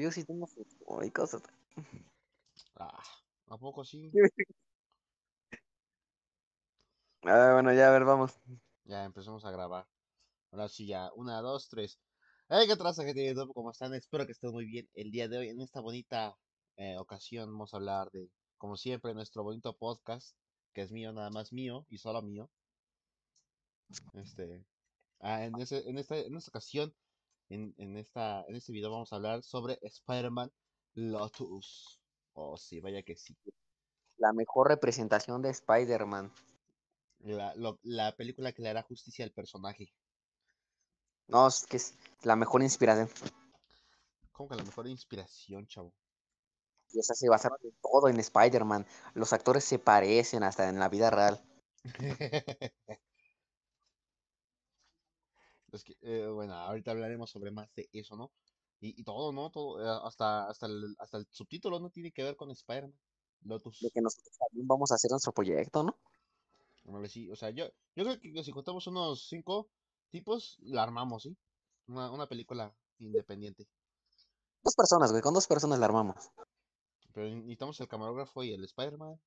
yo sí tengo y cosas. Ah, ¿a poco sí? bueno, ya, a ver, vamos. Ya, empezamos a grabar. Ahora sí, ya, una, dos, tres. Hey, qué traza, gente de ¿cómo están? Espero que estén muy bien el día de hoy. En esta bonita eh, ocasión vamos a hablar de, como siempre, nuestro bonito podcast, que es mío, nada más mío y solo mío. Este, ah, en, ese, en, esta, en esta ocasión en, en, esta, en este video vamos a hablar sobre Spider-Man Lotus. Oh, sí, vaya que sí. La mejor representación de Spider-Man. La, la película que le hará justicia al personaje. No, es que es la mejor inspiración. ¿Cómo que la mejor inspiración, chavo? Y esa se basa todo en Spider-Man. Los actores se parecen hasta en la vida real. Es que, eh, bueno, ahorita hablaremos sobre más de eso, ¿no? Y, todo, ¿no? Todo, eh, hasta, hasta, el, hasta el subtítulo no tiene que ver con Spider-Man. Lotus. De que nosotros también vamos a hacer nuestro proyecto, ¿no? ver, sí, o sea, yo, yo creo que si contamos unos cinco tipos, la armamos, ¿sí? Una, película independiente. Dos personas, güey, con dos personas la armamos. Pero necesitamos el camarógrafo y el Spider-Man.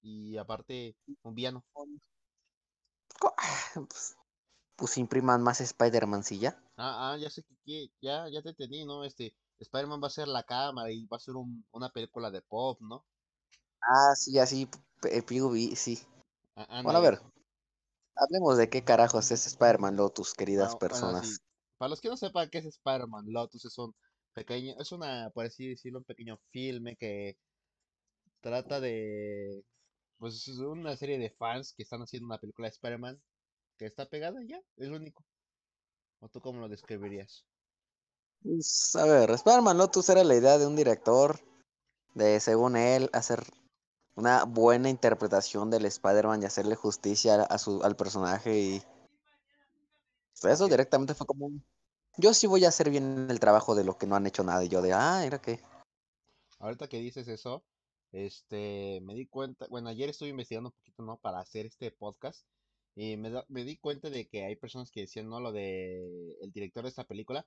Y aparte, un piano. Ah, pues, pues impriman más Spider-Man, ¿sí ya? Ah, ah, ya sé que, ya, ya te entendí, ¿no? Este, Spider-Man va a ser la cámara y va a ser una película de pop, ¿no? Ah, sí, así, PUB, sí. Eh, ah, bueno, a ver, hablemos de qué carajos es Spider-Man Lotus, queridas ah, personas. Para los que no sepan qué es Spider-Man Lotus, es un pequeño, es una, por así decirlo, un pequeño filme que trata de, pues, es una serie de fans que están haciendo una película de Spider-Man está pegada ya, es lo único. ¿O tú cómo lo describirías? Pues, a ver, Spider-Man Lotus era la idea de un director de, según él, hacer una buena interpretación del Spider-Man y hacerle justicia a su, al personaje y eso directamente fue como yo sí voy a hacer bien el trabajo de lo que no han hecho nada y yo de ah era que ahorita que dices eso este me di cuenta bueno ayer estuve investigando un poquito no para hacer este podcast y me, me, di cuenta de que hay personas que decían, no, lo de el director de esta película,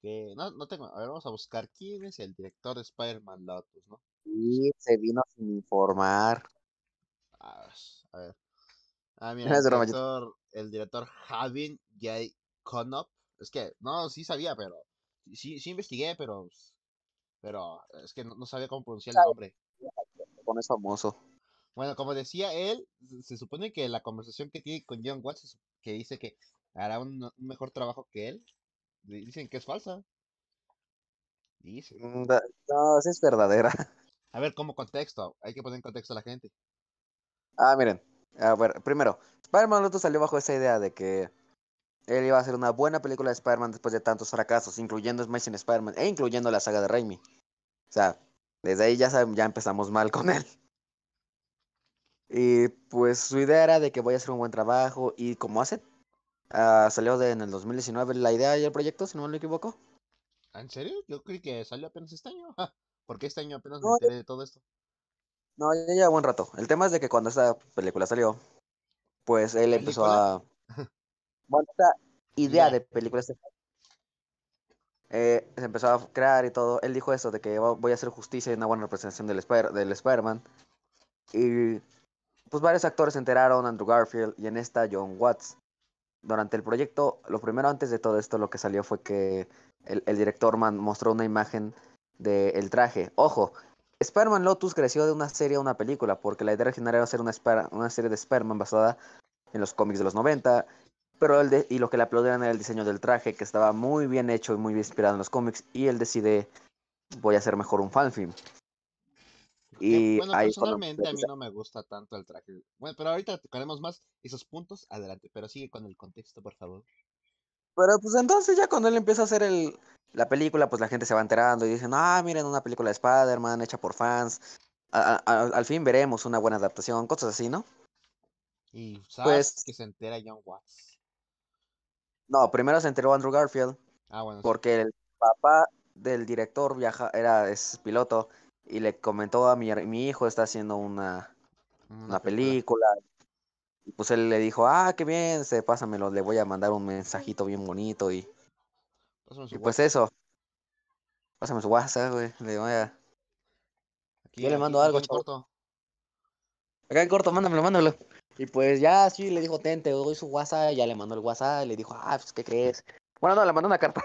que no, no tengo, a ver, vamos a buscar quién es el director de Spider-Man Lotus, ¿no? Sí, se vino sin informar. Ah, a ver. Ah, mira, el director, el director Javin J. Conop. Es que, no, sí sabía, pero, sí, sí investigué, pero, pero es que no, sabía cómo pronunciar el nombre. Con es famoso. Bueno, como decía él, se supone que la conversación que tiene con John Watts, que dice que hará un, mejor trabajo que él, dicen que es falsa. Dice. Mm, no, es verdadera. A ver, como contexto, hay que poner en contexto a la gente. Ah, miren, a ver, primero, Spider-Man salió bajo esa idea de que él iba a hacer una buena película de Spider-Man después de tantos fracasos, incluyendo Amazing Spider-Man e incluyendo la saga de Raimi. O sea, desde ahí ya, ya empezamos mal con él. Y pues su idea era de que voy a hacer un buen trabajo y como hace, ah, salió en el 2019 la idea y el proyecto, si no me equivoco. ¿Ah, ¿En serio? Yo creí que salió apenas este año. ¿Por este año apenas me enteré de todo esto? No, ya lleva buen rato. El tema es de que cuando esta película salió, pues él empezó a... bueno, esta idea de película eh, se empezó a crear y todo. Él dijo eso, de que voy a hacer justicia y una buena representación del, del Spider-Man. Y pues varios actores se enteraron, Andrew Garfield y en esta John Watts. Durante el proyecto, lo primero antes de todo esto, lo que salió fue que el, director man mostró una imagen del traje. Ojo, Spider-Man Lotus creció de una serie a una película, porque la idea original era hacer una, serie de Spider-Man basada en los cómics de los 90, pero él y lo que le aplaudieron era el diseño del traje, que estaba muy bien hecho y muy bien inspirado en los cómics, y él decide, voy a hacer mejor un fanfilm. Eh, y bueno, personalmente a mí no me gusta tanto el traje. Bueno, pero ahorita tocaremos más esos puntos adelante, pero sigue con el contexto, por favor. Pero pues entonces ya cuando él empieza a hacer la película, pues la gente se va enterando y dicen, ah, miren, una película de Spider-Man hecha por fans. al fin veremos una buena adaptación, cosas así, ¿no? Y sabes pues que se entera John Watts. No, primero se enteró Andrew Garfield. Ah, bueno. Porque el papá del director viaja, era, es piloto y le comentó a mi, mi hijo está haciendo una, película. Y pues él le dijo, ah, qué bien, se pásamelo, le voy a mandar un mensajito bien bonito y, pues eso. Pásame su WhatsApp, güey. Le voy a... Aquí, Yo le mando algo, Acá en corto, mándamelo, mándamelo. Y pues ya sí, le dijo, tente te doy su WhatsApp, ya le mandó el WhatsApp, le dijo, ah, pues, ¿qué crees? Bueno, no, le mandó una carta.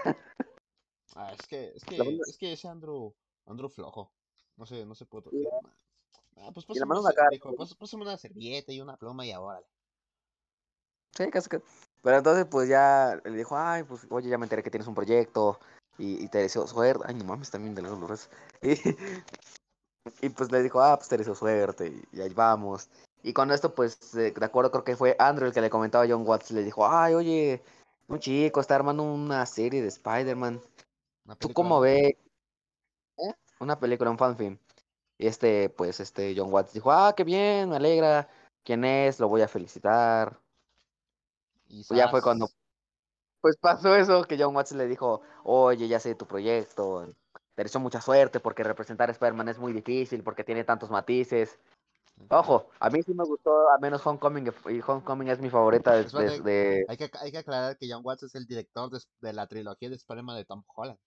Ah, es que, es que, es que ese Andrew, Andrew flojo. No sé, no se puede. ¿Y ah, pues pásame, una, cara, dijo, una servilleta y una pluma y ahora. Sí, casi que. Pero entonces, pues ya le dijo, ay, pues oye, ya me enteré que tienes un proyecto y, te deseo suerte. Ay, no mames, también de los Dolores. Y, pues le dijo, ah, pues te deseo suerte y, ahí vamos. Y con esto, pues, eh, de acuerdo, creo que fue Andrew el que le comentaba a John Watts. Le dijo, ay, oye, un chico está armando una serie de Spider-Man. ¿Tú cómo ves? una película, un fanfilm. Y este, pues, este John Watts dijo, ah, qué bien, me alegra, quién es, lo voy a felicitar. Y ya fue cuando, pues pasó eso, que John Watts le dijo, oye, ya sé tu proyecto, te deseo mucha suerte porque representar a Spider-Man es muy difícil, porque tiene tantos matices. Ojo, a mí sí me gustó, al menos Homecoming, y Homecoming es mi favorita De, pues, Hay, que, aclarar que John Watts es el director de, de la trilogía de Spider-Man de Tom Holland.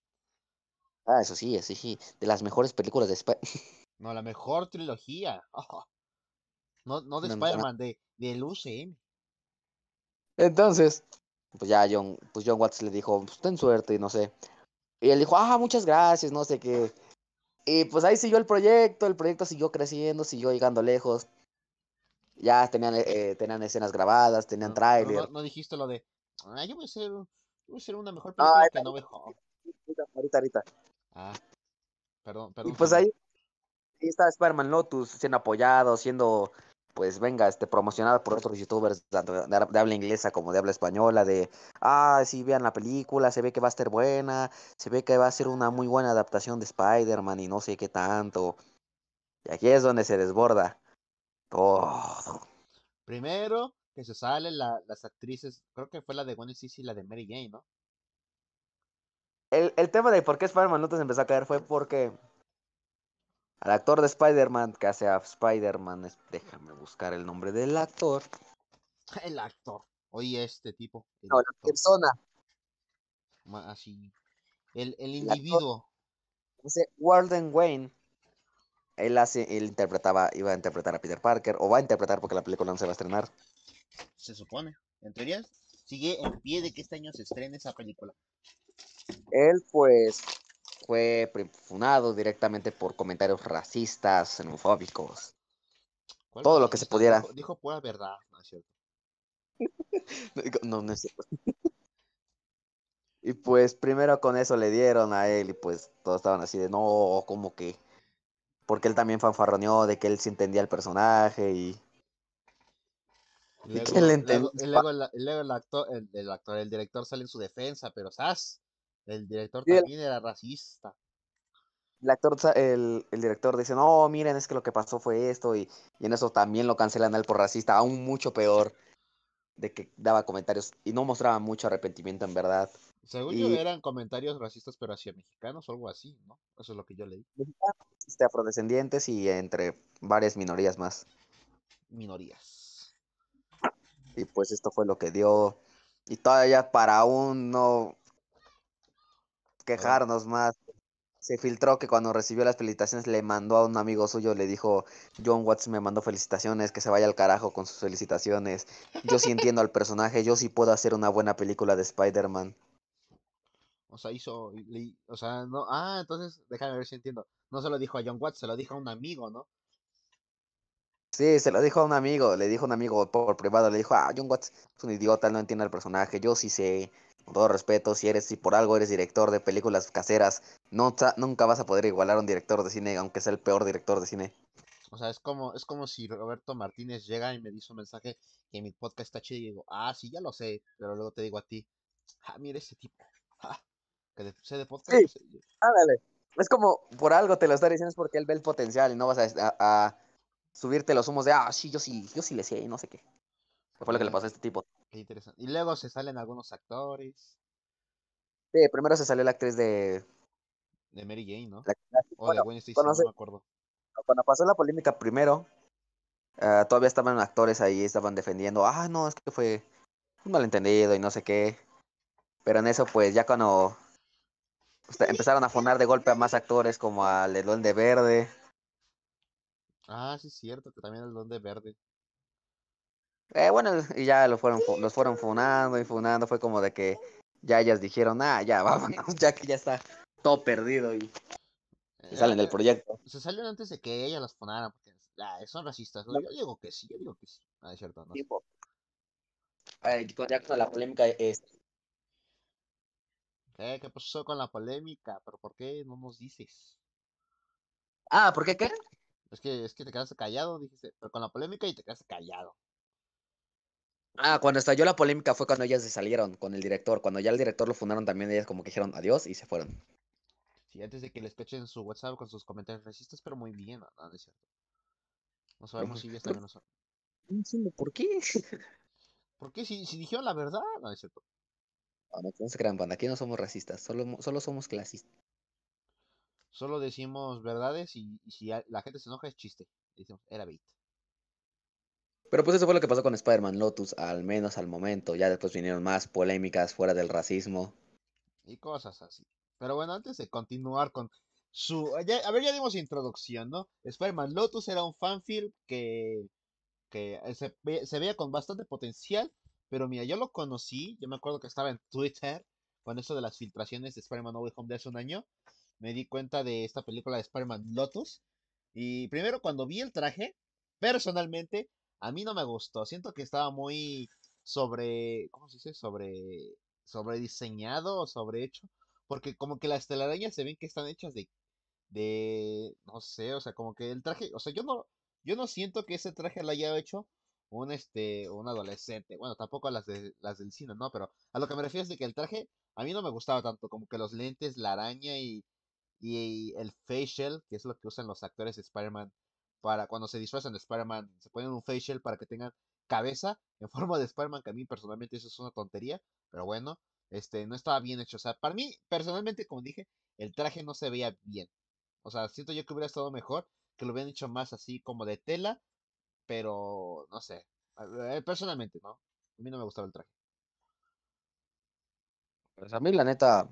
Ah, eso sí, eso sí. De las mejores películas de Spider-Man. No, la mejor trilogía. No, de Spider-Man, de, Entonces, pues ya John, pues John Watts le dijo, pues ten suerte y no sé. Y él dijo, ah, muchas gracias, no sé qué. Y pues ahí siguió el proyecto, el proyecto siguió creciendo, siguió llegando lejos. Ya tenían, eh, tenían escenas grabadas, tenían trailers. No, dijiste lo de, ah, yo voy a ser, una mejor película que no ahorita, ahorita. Ah, perdón, perdón. Y pues ahí, está Spider-Man Lotus siendo apoyado, siendo, pues venga, este, promocionado por otros youtubers tanto de, habla inglesa como de habla española, de, ah, sí, vean la película, se ve que va a estar buena, se ve que va a ser una muy buena adaptación de Spider-Man y no sé qué tanto. Y aquí es donde se desborda todo. Oh. Primero, que se salen las actrices, creo que fue la de Gwen Stacy y la de Mary Jane, ¿no? el, tema de por qué Spider-Man no te empezó a caer fue porque al actor de Spider-Man que hace a Spider-Man, déjame buscar el nombre del actor. El actor. Oye, este tipo. No, la persona. Así. El, el individuo. El Warden Wayne. Él hace, él interpretaba, iba a interpretar a Peter Parker, o va a interpretar porque la película no se va a estrenar. Se supone. En teoría, sigue en pie de que este año se estrene esa película. Él pues fue funado directamente por comentarios racistas, xenofóbicos. Todo lo que se pudiera. Dijo, pura verdad, ¿no no, es cierto. y pues primero con eso le dieron a él y pues todos estaban así de, no, como que... Porque él también fanfarroneó de que él sí entendía el personaje y... Luego, el, actor, el, director sale en su defensa, pero ¿sabes? El director también era racista. El, el, director dice, no, miren, es que lo que pasó fue esto, y, en eso también lo cancelan al por racista, aún mucho peor, de que daba comentarios y no mostraba mucho arrepentimiento en verdad. Según yo eran comentarios racistas, pero hacia mexicanos o algo así, ¿no? Eso es lo que yo leí. afrodescendientes y entre varias minorías más. Minorías. Y pues esto fue lo que dio. Y todavía para uno quejarnos más. Se filtró que cuando recibió las felicitaciones le mandó a un amigo suyo, le dijo, John Watts me mandó felicitaciones, que se vaya al carajo con sus felicitaciones. Yo sí entiendo al personaje, yo sí puedo hacer una buena película de Spider-Man. O sea, hizo, o sea, no, ah, entonces, déjame ver si entiendo. No se lo dijo a John Watts, se lo dijo a un amigo, ¿no? Sí, se lo dijo a un amigo, le dijo a un amigo por privado, le dijo, ah, John Watts es un idiota, no entiende al personaje, yo sí sé con todo respeto, si eres, si por algo eres director de películas caseras, no, nunca vas a poder igualar a un director de cine, aunque sea el peor director de cine. O sea, es como, es como si Roberto Martínez llega y me dice un mensaje que mi podcast está chido y digo, ah, sí, ya lo sé, pero luego te digo a ti, ah, mira ese tipo, que de, sé de podcast. Sí, ándale. Es como, por algo te lo está diciendo, es porque él ve el potencial y no vas a, subirte los humos de, ah, sí, yo sí, yo sí le sé, y no sé qué. ¿Qué fue lo que le pasó a este tipo? Qué interesante. Y luego se salen algunos actores. Sí, primero se salió la actriz de. De Mary Jane, ¿no? Cuando pasó la polémica primero, ah, todavía estaban actores ahí, estaban defendiendo. Ah, no, es que fue un malentendido y no sé qué. Pero en eso, pues ya cuando pues, empezaron a fonar de golpe a más actores como al de Verde. Ah, sí, es cierto, que también el Duende Verde. Eh, bueno, y ya lo fueron, los fueron funando y funando. Fue como de que ya ellas dijeron, ah, ya vámonos, ya que ya está todo perdido y, eh, salen del proyecto. Se salieron antes de que ellas las funaran, porque ah, son racistas. Yo digo que sí, yo digo que sí. Ah, es cierto, no. El ya la polémica es... ¿Qué? Eh, ¿Qué pasó con la polémica? ¿Pero por qué no nos dices? Ah, ¿por qué qué? Es que, es que te quedaste callado, dijiste, pero con la polémica y te quedaste callado. Ah, cuando estalló la polémica fue cuando ellas se salieron con el director. Cuando ya el director lo fundaron también, ellas como que dijeron adiós y se fueron. Sí, antes de que les pechen su WhatsApp con sus comentarios racistas, pero muy bien, no, cierto. No sabemos si ellas también lo son. por qué. ¿Por qué? Si, si dijeron la verdad, no es cierto. No, no se crean, banda. Aquí no somos racistas, solo, solo somos clasistas. Solo decimos verdades y, si la gente se enoja es chiste. Decimos, era bait. Pero pues eso fue lo que pasó con Spider-Man Lotus, al menos al momento. Ya después vinieron más polémicas fuera del racismo. Y cosas así. Pero bueno, antes de continuar con su... a ver, ya dimos introducción, ¿no? Spider-Man Lotus era un fanfilm que, que se, veía con bastante potencial. Pero mira, yo lo conocí, yo me acuerdo que estaba en Twitter con eso de las filtraciones de Spider-Man No Home de hace un año. Me di cuenta de esta película de Spider-Man Lotus. Y primero cuando vi el traje, personalmente a mí no me gustó. Siento que estaba muy sobre. ¿Cómo se dice? Sobre. Sobre diseñado o sobre hecho. Porque como que las telarañas se ven que están hechas de. De. No sé, o sea, como que el traje. O sea, yo no. Yo no siento que ese traje lo haya hecho un este. un adolescente. Bueno, tampoco las de, las del cine, ¿no? Pero a lo que me refiero es de que el traje. A mí no me gustaba tanto. Como que los lentes, la araña y. Y el facial, que es lo que usan los actores de Spider-Man para cuando se disfrazan de Spider-Man, se ponen un facial para que tengan cabeza en forma de Spider-Man, que a mí personalmente eso es una tontería, pero bueno, este, no estaba bien hecho. O sea, para mí, personalmente, como dije, el traje no se veía bien. O sea, siento yo que hubiera estado mejor, que lo hubieran hecho más así como de tela, pero no sé. Eh, personalmente, ¿no? A mí no me gustaba el traje. Pues a mí, la neta,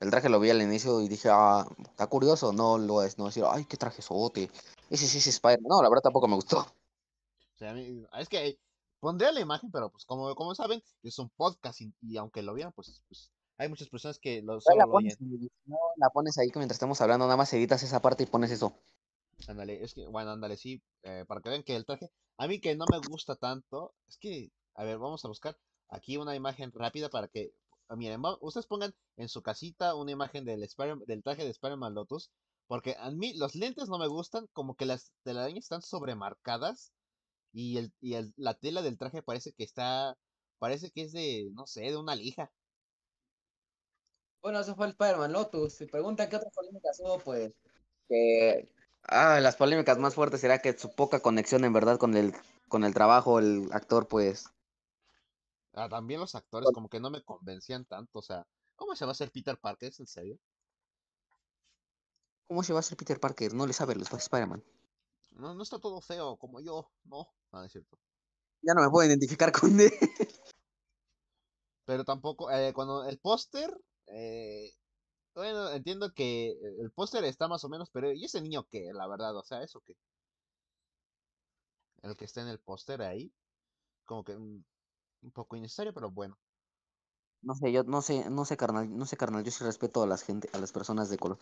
el traje lo vi al inicio y dije, ah, está curioso. No lo es, no decir, ay, qué traje sobote. Ese sí es Spider. No, la verdad tampoco me gustó. O sea, a mí, es que eh, pondría la imagen, pero pues como, como saben, es un podcast y, aunque lo vean, pues, pues, hay muchas personas que lo, solo No, la pones ahí que mientras estamos hablando, nada más editas esa parte y pones eso. Ándale, es que, bueno, ándale, sí, eh, para que vean que el traje, a mí que no me gusta tanto, es que, a ver, vamos a buscar aquí una imagen rápida para que Ah, miren, ustedes pongan en su casita una imagen del, del traje de Spider-Man Lotus, porque a mí los lentes no me gustan, como que las telarañas están sobremarcadas y, el, y la tela del traje parece que está, parece que es de, no sé, de una lija. Bueno, eso fue el Spider-Man Lotus. Si preguntan qué otras polémicas hubo, pues que... Eh, ah, las polémicas más fuertes será que su poca conexión en verdad con el, con el trabajo, el actor, pues Ah, también los actores como que no me convencían tanto, o sea, ¿cómo se va a hacer Peter Parker? en serio? ¿Cómo se va a hacer Peter Parker? No le sabe los Spider-Man. No, no está todo feo, como yo, no, no, es cierto. Ya no me puedo identificar con él. Pero tampoco, eh, cuando el póster, eh, bueno, entiendo que eh, el póster está más o menos, pero ¿y ese niño qué? La verdad, o sea, ¿eso qué? El que está en el póster ahí, como que mm, un poco innecesario, pero bueno. No sé, yo no sé, no sé, carnal, no sé, carnal, yo sí respeto a las gente, a las personas de color.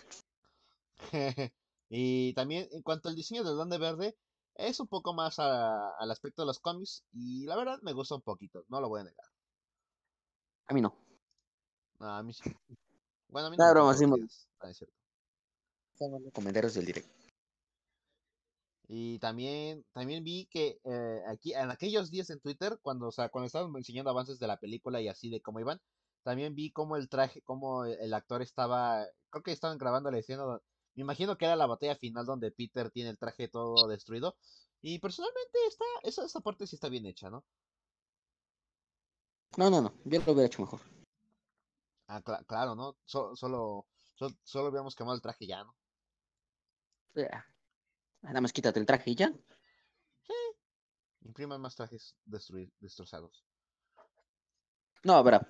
y también en cuanto al diseño del de Verde, es un poco más al aspecto de los cómics y la verdad me gusta un poquito, no lo voy a negar. A mí no. a mí sí. Bueno, a mí no. no broma, sí, ah, es Comentarios del directo. Y también, también vi que eh, aquí, en aquellos días en Twitter, cuando, o sea, cuando estaban enseñando avances de la película y así de cómo iban, también vi cómo el traje, cómo e, el actor estaba, creo que estaban grabando la escena, me imagino que era la batalla final donde Peter tiene el traje todo destruido. Y personalmente esta, esa, esa parte sí está bien hecha, ¿no? No, no, no, bien lo hubiera hecho mejor. Ah, claro, ¿no? solo, solo habíamos quemado el traje ya, ¿no? Ah, nada más quítate el traje y ya. Sí. Impriman más trajes destrozados. No, habrá.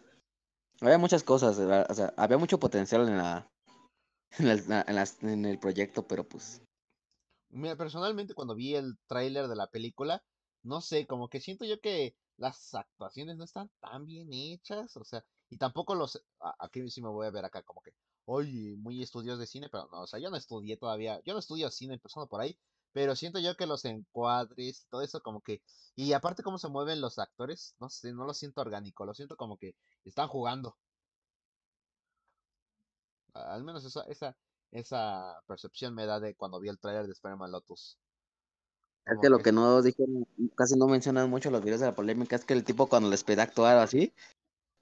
Había muchas cosas, o sea, había mucho potencial en la, en, en, el proyecto, pero pues. Mira, personalmente cuando vi el tráiler de la película, no sé, como que siento yo que las actuaciones no están tan bien hechas, o sea, y tampoco los, aquí sí me voy a ver acá como que, hoy muy estudios de cine, pero no, o sea, yo no estudié todavía, yo no estudio cine empezando por ahí, pero siento yo que los encuadres todo eso como que, y aparte cómo se mueven los actores, no sé, no lo siento orgánico, lo siento como que están jugando. Al menos esa, esa, esa percepción me da de cuando vi el tráiler de Spider-Man Lotus. Es que lo que no dije casi no mencionan mucho los videos de la polémica, es que el tipo cuando les pide actuar así,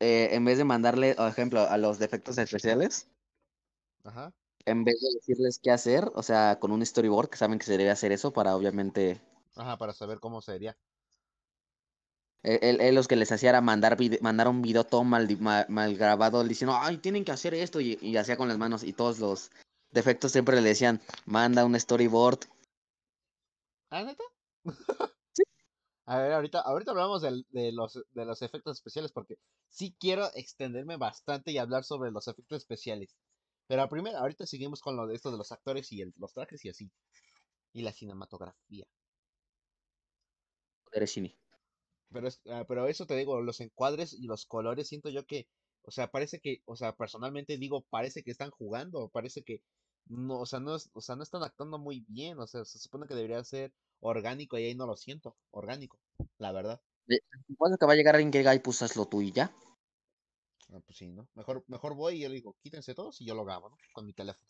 eh, en vez de mandarle, por ejemplo, a los defectos especiales, Ajá. En vez de decirles qué hacer, o sea, con un storyboard, que saben que se debe hacer eso para obviamente... Ajá, para saber cómo sería. Él, e-, los que les hacía era mandar, un video todo mal, grabado diciendo, ay, tienen que hacer esto, y, hacía con las manos, y todos los defectos siempre le decían, manda un storyboard. ¿Ah, neta? sí. A ver, ahorita, ahorita hablamos de, los, de los efectos especiales, porque sí quiero extenderme bastante y hablar sobre los efectos especiales. Pero primero, ahorita seguimos con lo de esto de los actores y los trajes y así. Y la cinematografía. Pero, ah, pero eso te digo, los encuadres y los colores, siento yo que, o sea, parece que, o sea, personalmente digo, parece que están jugando, parece que, no, o sea, no, o sea, no están actuando muy bien, o sea, se supone que debería ser orgánico y ahí no lo siento, orgánico, la verdad. Supongo que va a llegar alguien y pues tú y ya. Ah, pues sí, ¿no? Mejor, mejor voy y le digo, quítense todos y yo lo grabo, ¿no? Con mi teléfono.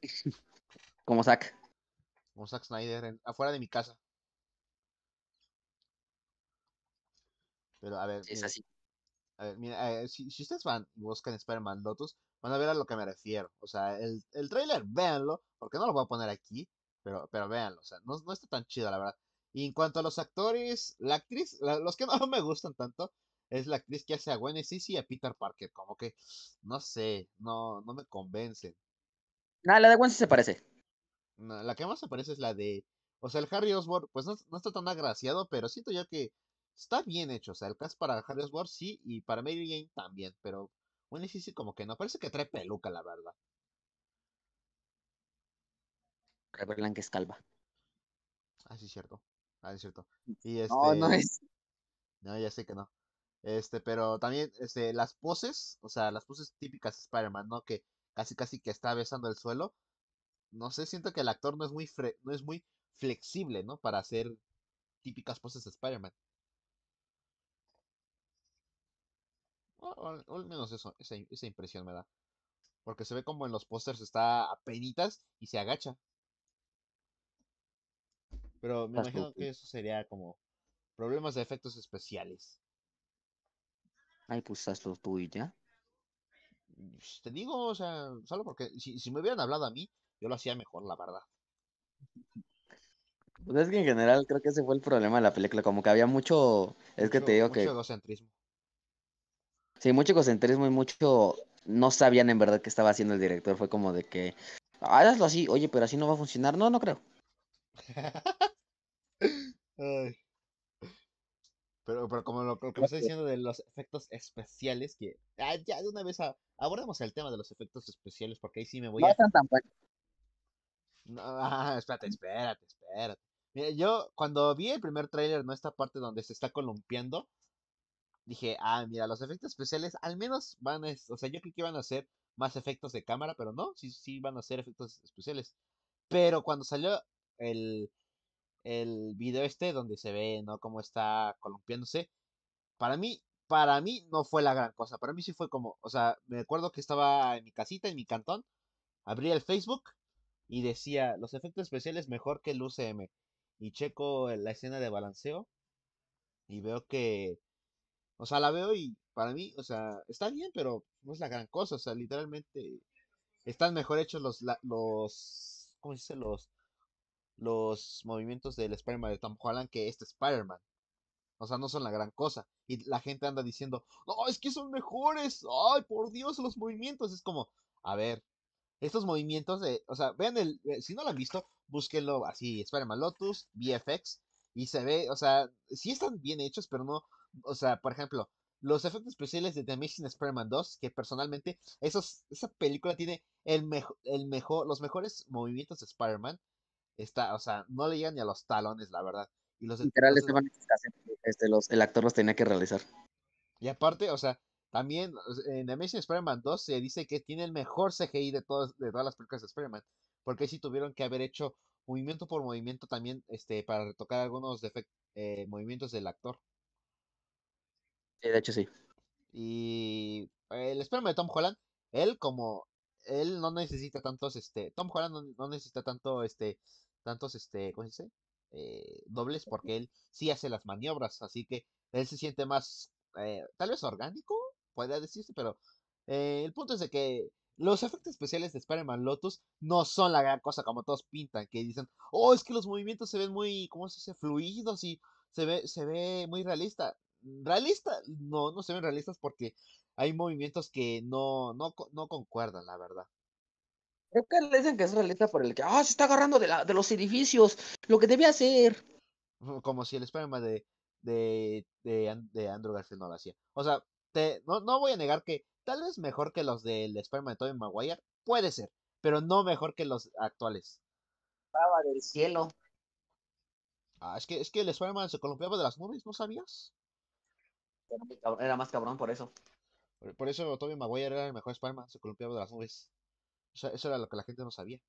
Como Zack. Como Zack Snyder, afuera de mi casa. Pero a ver. Es así. A ver, mira, eh, si, ustedes van y buscan Spider-Man Lotus, van a ver a lo que me refiero. O sea, el, el trailer, véanlo, porque no lo voy a poner aquí, pero, pero véanlo. O sea, no, está tan chido, la verdad. Y en cuanto a los actores, la actriz, los que no me gustan tanto, es la actriz que hace a Gwen Stacy y a Peter Parker. Como que, no sé, no, no me convencen. Nada, la de Gwen sí se parece. No, la que más se parece es la de. O sea, el Harry Osborn, pues no, está tan agraciado, pero siento ya que está bien hecho. O sea, el cast para Harry Osborn sí, y para Mary Jane también, pero Gwen Stacy como que no. Parece que trae peluca, la verdad. Revelan que es calva. Ah, sí, cierto. Ah, es cierto. Mm, y este... No, no este es. No, ya sé que no. Este, pero también este, las poses, o sea, las poses típicas de Spider-Man, ¿no? Que casi casi que está besando el suelo. No sé, siento que el actor no es muy, no es muy flexible, ¿no? Para hacer típicas poses de Spider-Man. O, al menos eso, esa, esa impresión me da. Porque se ve como en los pósters está a penitas y se agacha. Pero me imagino que eso sería como problemas de efectos especiales. Ay, pues hazlo tú y ya. Pues, te digo, o sea, solo porque si, me hubieran hablado a mí, yo lo hacía mejor, la verdad. Pues es que en general creo que ese fue el problema de la película, como que había mucho, es que te digo que... Mucho egocentrismo. Sí, mucho egocentrismo y mucho... No sabían en verdad qué estaba haciendo el director, fue como de que... Hazlo así, oye, pero así no va a funcionar, no, no creo. Ay. Pero, como lo, que me está diciendo de los efectos especiales, que ah, ya de una vez abordamos abordemos el tema de los efectos especiales, porque ahí sí me voy no a... Están tan No, ah, espérate, espérate, espérate. Mira, yo cuando vi el primer tráiler, no esta parte donde se está columpiando, dije, ah, mira, los efectos especiales al menos van a... O sea, yo creí que iban a ser más efectos de cámara, pero no, sí, sí van a ser efectos especiales. Pero cuando salió el, el video este donde se ve, ¿no? Cómo está columpiándose. Para mí, para mí no fue la gran cosa. Para mí sí fue como, o sea, me acuerdo que estaba en mi casita, en mi cantón, abría el Facebook y decía, los efectos especiales mejor que el UCM. Y checo la escena de balanceo y veo que, o sea, la veo y para mí, o sea, está bien, pero no es la gran cosa. O sea, literalmente están mejor hechos los, los ¿cómo se dice? Los los movimientos del Spider-Man de Tom Holland que este Spider-Man. O sea, no son la gran cosa. Y la gente anda diciendo, no, es que son mejores. Ay, por Dios, los movimientos. Es como, a ver, estos movimientos, de, o sea, vean el, eh, si no lo han visto, búsquenlo así, Spider-Man Lotus, VFX, y se ve, o sea, sí están bien hechos, pero no, o sea, por ejemplo, los efectos especiales de The Amazing Spider-Man 2, que personalmente, esos, esa película tiene el mejor, los mejores movimientos de Spider-Man, está, o sea, no le llegan ni a los talones, la verdad. Y los Literal, este, los, el actor los tenía que realizar. Y aparte, o sea, también en Amazing Spider-Man 2 se dice que tiene el mejor CGI de, todas de todas las películas de Spider-Man, porque sí tuvieron que haber hecho movimiento por movimiento también este, para retocar algunos eh, movimientos del actor. Sí, de hecho sí. Y el Spider-Man de Tom Holland, él como él no necesita tantos, este, Tom Holland no necesita tanto, este, tantos, este, ¿cómo se dice? Eh, dobles, porque él sí hace las maniobras, así que él se siente más, eh, tal vez orgánico, puede decirse, pero eh, el punto es de que los efectos especiales de Spider-Man Lotus no son la gran cosa como todos pintan, que dicen, oh, es que los movimientos se ven muy, ¿cómo se dice?, fluidos y se ve, se ve muy realista. Realista, no, no se ven realistas porque hay movimientos que no, no, no concuerdan, la verdad creo que le dicen que es realista por el que, ah, se está agarrando de, la, de los edificios, lo que debía hacer. Como si el spider de, de, de, de, Andrew Garfield no lo hacía. O sea, te, no, voy a negar que tal vez mejor que los del Spider-Man de Tobey Maguire, puede ser, pero no mejor que los actuales. Estaba del cielo. Ah, es que, es que el spider se columpiaba de las nubes, ¿no sabías? Era, más cabrón por eso. Por, eso Tobey Maguire era el mejor spider se columpiaba de las nubes. Eso, era lo que la gente no sabía.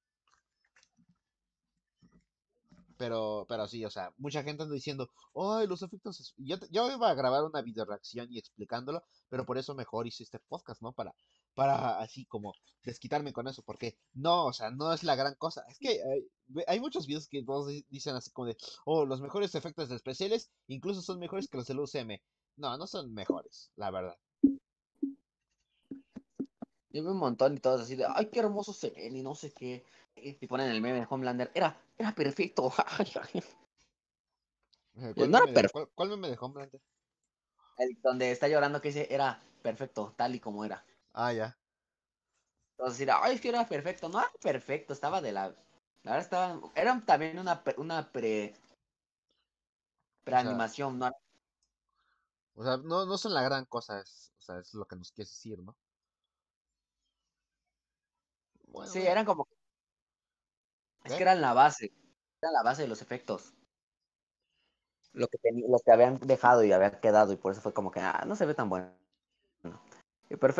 Pero, pero sí, o sea, mucha gente anda diciendo, ¡ay, los efectos! Yo, yo iba a grabar una video reacción y explicándolo, pero por eso mejor hice este podcast, ¿no? Para, para así como desquitarme con eso, porque no, o sea, no es la gran cosa. Es que hay muchos videos que todos dicen así como de, oh, los mejores efectos especiales incluso son mejores que los del UCM. No, no son mejores, la verdad. Yo vi un montón y todos así de, ay, qué hermoso se y no sé qué. Y ponen el meme de Homelander, era, era perfecto. ¿Cuál, meme de Homelander? El donde está llorando que dice, era perfecto, tal y como era. Ah, ya. Entonces era ay, es que era perfecto. No era perfecto, estaba de la... La verdad estaba... Era también una, una pre... Preanimación, o sea, ¿no? O sea, no, no son la gran cosa, o sea, es lo que nos quieres decir, ¿no? sí, eran como. Es que ¿Eh? eran la base. Era la base de los efectos. Lo que, tenía lo que habían dejado y habían quedado, y por eso fue como que, ah, no se ve tan bueno.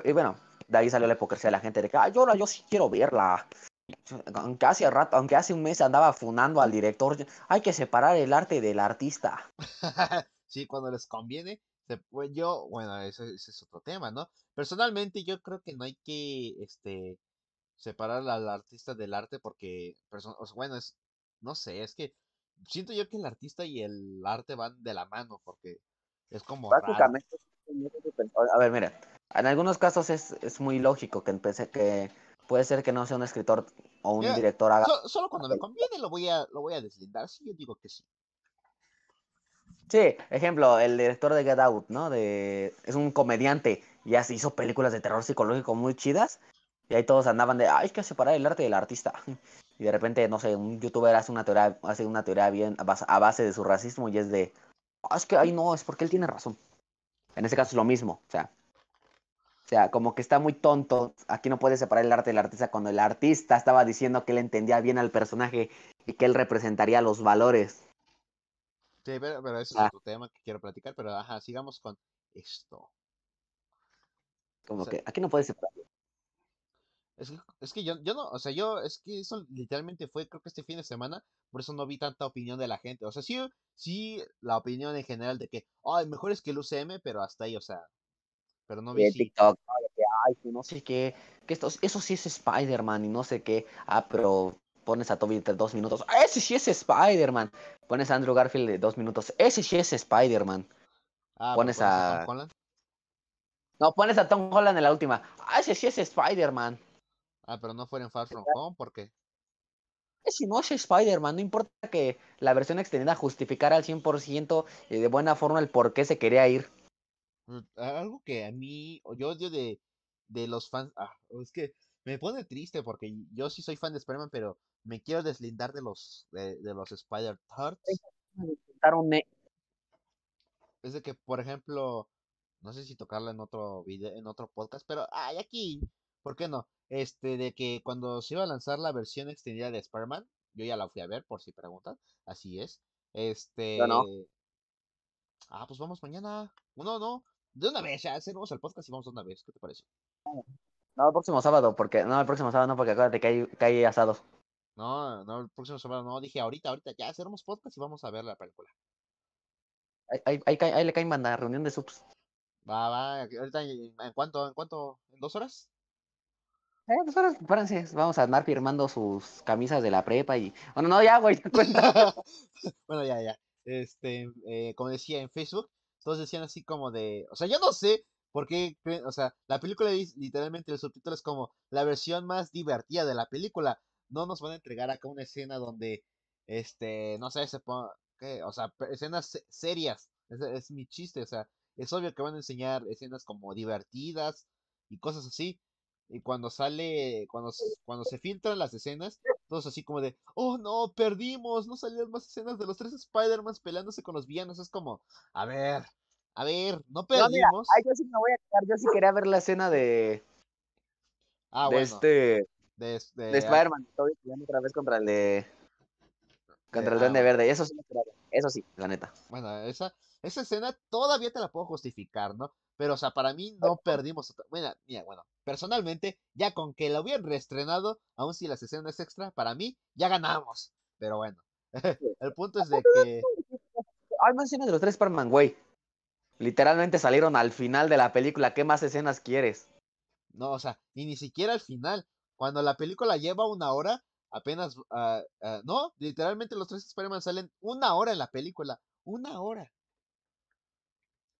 Y, bueno, de ahí salió la hipocresía de la gente de que, ah, yo, yo sí quiero verla. Aunque hace rato, aunque hace un mes andaba funando al director, hay que separar el arte del artista. sí, cuando les conviene. Yo, bueno, ese, es otro tema, ¿no? Personalmente yo creo que no hay que, este, separar al artista del arte porque, bueno, es, no sé, es que siento yo que el artista y el arte van de la mano porque es como... a ver, mira, en algunos casos es, muy lógico que empecé que puede ser que no sea un escritor o un director solo cuando me conviene lo voy a, lo voy a deslindar, si yo digo que sí. Sí, ejemplo, el director de Get Out, ¿no? De... Es un comediante y así hizo películas de terror psicológico muy chidas y ahí todos andaban de, hay que separar el arte del artista. Y de repente, no sé, un youtuber hace una teoría, hace una teoría bien a base, de su racismo y es de, ah, es que ahí no, es porque él tiene razón. En ese caso es lo mismo, o sea. O sea, como que está muy tonto. Aquí no puede separar el arte del artista cuando el artista estaba diciendo que él entendía bien al personaje y que él representaría los valores. Sí, pero, ese es ah. otro tema que quiero platicar, pero ajá, sigamos con esto. Como que aquí no puede separar es que, yo, yo no, o sea, yo, es que eso literalmente fue, creo que este fin de semana, por eso no vi tanta opinión de la gente. O sea, sí, sí, la opinión en general de que, ay, mejor es que el UCM, pero hasta ahí, o sea, pero no vi. ¿no? ay, no sé qué, que esto, eso sí es Spider-Man y no sé qué. Ah, pero pones a Toby entre dos minutos, ese sí es Spider-Man. Pones a Andrew Garfield de dos minutos, ese sí es Spider-Man. Ah, pones, a. No, pones a Tom Holland en la última, ah, ese sí es Spider-Man. Ah, pero no fuera en Far From Home, ¿por qué? Si no, es Spider-Man, no importa que la versión extendida justificara al 100% eh, de buena forma el por qué se quería ir. Pues, algo que a mí, yo odio de, los fans, ah, es que me pone triste porque yo sí soy fan de Spider-Man, pero me quiero deslindar de los de, los spider tarts eh. Es de que, por ejemplo, no sé si tocarla en otro video, en otro podcast, pero hay aquí, ¿por qué no? este, de que cuando se iba a lanzar la versión extendida de Spider-Man, yo ya la fui a ver, por si preguntan, así es. Este. Ah, pues vamos mañana. Uno, no. De una vez, ya hacemos el podcast y vamos de una vez. ¿Qué te parece? No, el próximo sábado, porque. No, el próximo sábado no, porque acuérdate que hay, asado. No, no, el próximo sábado no. Dije ahorita, ahorita ya hacemos podcast y vamos a ver la película. Ahí, le caen banda, reunión de subs. Va, va. Ahorita, ¿en cuánto? ¿En cuánto? ¿En dos horas? Eh, pues vamos a andar firmando sus camisas de la prepa y. Bueno, no, ya, güey, bueno, ya, ya. Este, eh, como decía en Facebook, todos decían así como de. O sea, yo no sé por qué. O sea, la película literalmente el subtítulo es como la versión más divertida de la película. No nos van a entregar acá una escena donde. Este, no sé, se ponga, O sea, escenas serias. es mi chiste, o sea, es obvio que van a enseñar escenas como divertidas y cosas así y cuando sale, cuando, cuando se filtran las escenas, todos así como de, oh no, perdimos, no salieron más escenas de los tres spider man peleándose con los villanos. Es como, a ver, a ver, no perdimos. ay, yo sí me voy a quedar, yo sí quería ver la escena de. Ah, bueno. Este, de, Spider-Man, peleando otra vez contra el de. Contra el Duende Verde, eso sí eso sí, la neta. Bueno, esa, esa escena todavía te la puedo justificar, ¿no? Pero, o sea, para mí no perdimos. Bueno, mira, bueno, Personalmente, ya con que lo hubieran reestrenado, aún si la escena es extra, para mí ya ganamos. Pero bueno, el punto es de que. Hay más escenas de los tres Spider-Man, güey. Literalmente salieron al final de la película. ¿Qué más escenas quieres? No, o sea, ni, ni siquiera al final. Cuando la película lleva una hora, apenas. Ah, ah, no, literalmente los tres Spider-Man salen una hora en la película. Una hora.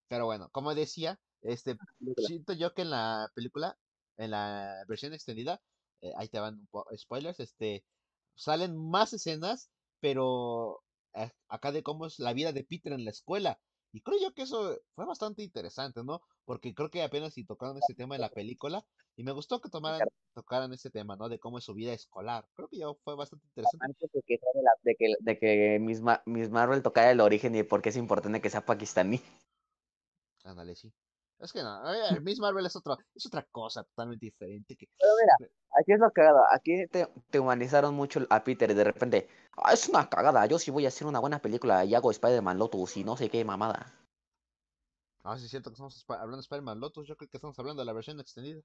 Pero bueno, como decía, este, ah, siento yo que en la película en la versión extendida, eh, ahí te van spoilers, este, salen más escenas, pero acá de cómo es la vida de Peter en la escuela. Y creo yo que eso fue bastante interesante, ¿no? Porque creo que apenas si tocaron ese tema de la película y me gustó que tomaran, tocaran ese tema, ¿no? De cómo es su vida escolar. Creo que yo fue bastante interesante. Antes de que, de que, Miss, Marvel tocara el origen y por qué es importante que sea pakistaní. Ándale, sí. Es que no, Miss Marvel es otra, es otra cosa totalmente diferente. Que... Pero mira, aquí es lo cagado, aquí te, humanizaron mucho a Peter y de repente, ah, es una cagada, yo sí voy a hacer una buena película y hago Spider-Man Lotus y no sé qué mamada. Ah, sí, siento que estamos hablando de Spider-Man Lotus, yo creo que estamos hablando de la versión extendida.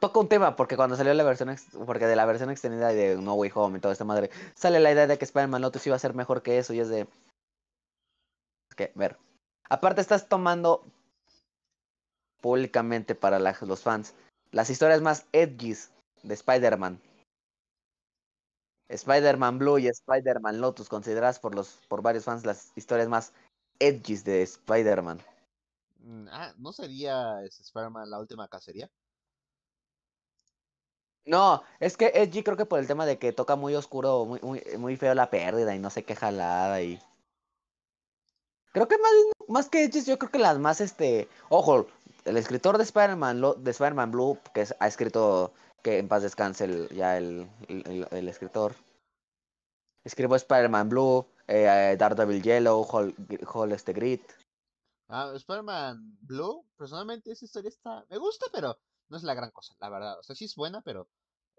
Toca un tema, porque cuando salió la versión, porque de la versión extendida de No Way Home y toda esta madre, sale la idea de que Spider-Man Lotus iba a ser mejor que eso y es de... Que, ver. Aparte estás tomando públicamente para los fans las historias más edgies de Spider-Man. Spider-Man Blue y Spider-Man Lotus, consideradas por, los, por varios fans las historias más edgies de Spider-Man. Mm, ah, ¿no sería este, Spider-Man la última cacería? No, es que Edgy creo que por el tema de que toca muy oscuro, muy, muy, muy feo la pérdida y no sé qué jalada y. Creo que más, más que Edgy, yo creo que las más este. Ojo, el escritor de Spider-Man de spider Blue, que ha escrito que en paz descanse ya el, el, escritor. Escribo Spider-Man Blue, eh, Daredevil Yellow, Hall, este Grid. Ah, Spider-Man Blue, personalmente esa historia está. Me gusta, pero no es la gran cosa, la verdad. O sea, sí es buena, pero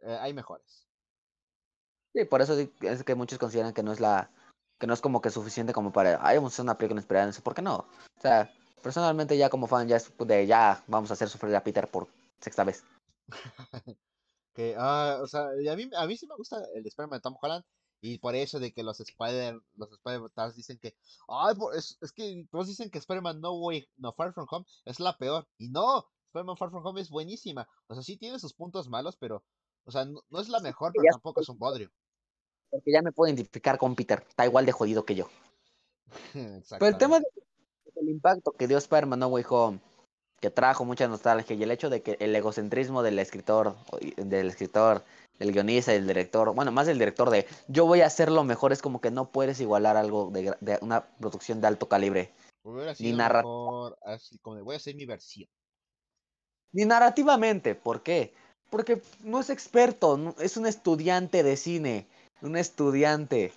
eh, hay mejores. Sí, por eso es que muchos consideran que no es la. que no es como que suficiente como para. Ay, vamos a hacer una película en eso. ¿Por qué no? O sea, Personalmente ya como fan ya de ya vamos a hacer sufrir a Peter por sexta vez. Ah, o sea, a mí, sí me gusta el Spider-Man de Tom Holland y por eso de que los Spider los Spider dicen que es, que todos dicen que Spider-Man No Way No Far From Home es la peor y no Spider-Man Far From Home es buenísima o sea sí tiene sus puntos malos pero o sea no, es la mejor pero tampoco es un podrio. porque ya me puedo identificar con Peter está igual de jodido que yo pero el tema de el impacto que dio Spider-Man Home, que trajo mucha nostalgia y el hecho de que el egocentrismo del escritor, del escritor, del guionista, del director, bueno, más el director de yo voy a hacer lo mejor, es como que no puedes igualar algo de, una producción de alto calibre. Ni narrativamente. Así como voy a hacer mi versión. Ni narrativamente, ¿por qué? Porque no es experto, es un estudiante de cine, un estudiante.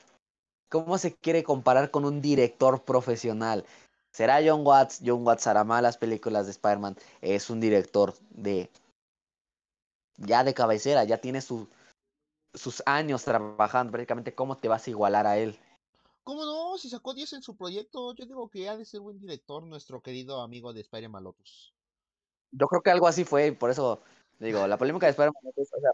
¿Cómo se quiere comparar con un director profesional? será John Watts. John Watts hará malas películas de Spider-Man. Es un director de. Ya de cabecera, ya tiene su, sus años trabajando. Prácticamente, ¿cómo te vas a igualar a él? ¿Cómo no? Si sacó 10 en su proyecto, yo digo que ha de ser buen director nuestro querido amigo de Spider-Man Lotus. Yo creo que algo así fue, y por eso digo, la polémica de Spider-Man Lotus. O sea,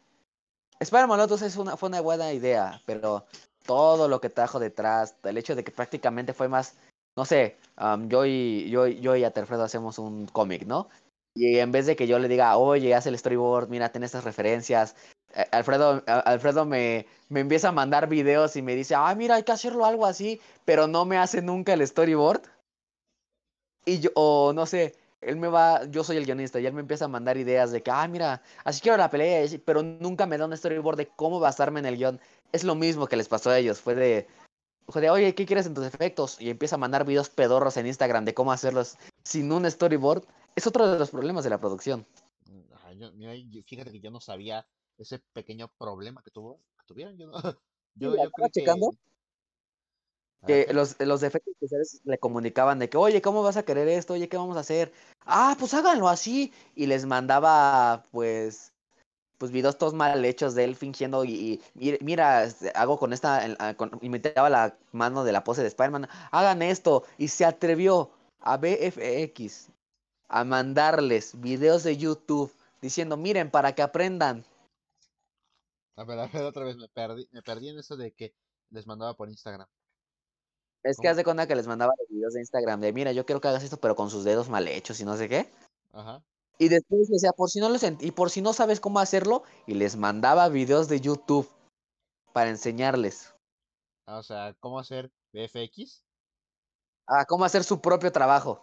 Spider-Man Lotus es una, fue una buena idea, pero todo lo que trajo detrás, el hecho de que prácticamente fue más no sé, yo, y, yo, yo y Aterfredo hacemos un cómic, ¿no? Y en vez de que yo le diga, oye, haz el storyboard, mira, ten estas referencias, eh, Alfredo, Alfredo me, me empieza a mandar videos y me dice, ah, mira, hay que hacerlo algo así, pero no me hace nunca el storyboard. Y yo, o no sé, él me va, yo soy el guionista y él me empieza a mandar ideas de que, ah, mira, así quiero la pelea, pero nunca me da un storyboard de cómo basarme en el guión. Es lo mismo que les pasó a ellos, fue de, de, oye, ¿qué quieres en tus efectos? Y empieza a mandar videos pedorros en Instagram de cómo hacerlos sin un storyboard, es otro de los problemas de la producción. fíjate que yo no sabía ese pequeño problema que tuvo, tuvieron. Yo, checando? Que... los, los efectos le comunicaban de que, oye, ¿cómo vas a querer esto? Oye, ¿qué vamos a hacer? Ah, pues háganlo así. Y les mandaba, pues, pues videos todos mal hechos de él fingiendo y, mira, este, hago con esta, ah, con, imitaba la mano de la pose de Spider-Man, hagan esto, y se atrevió a BFX a mandarles videos de YouTube diciendo, miren, para que aprendan. A ver, a ver, otra vez me perdí, me perdí en eso de que les mandaba por Instagram. Es que hace cuenta que les mandaba videos de Instagram de, mira, yo quiero que hagas esto, pero con sus dedos mal hechos y no sé qué. Ajá. Y después decía, por si no les y por si no sabes cómo hacerlo, y les mandaba videos de YouTube para enseñarles. Ah, o sea, ¿cómo hacer BFX? Ah, cómo hacer su propio trabajo.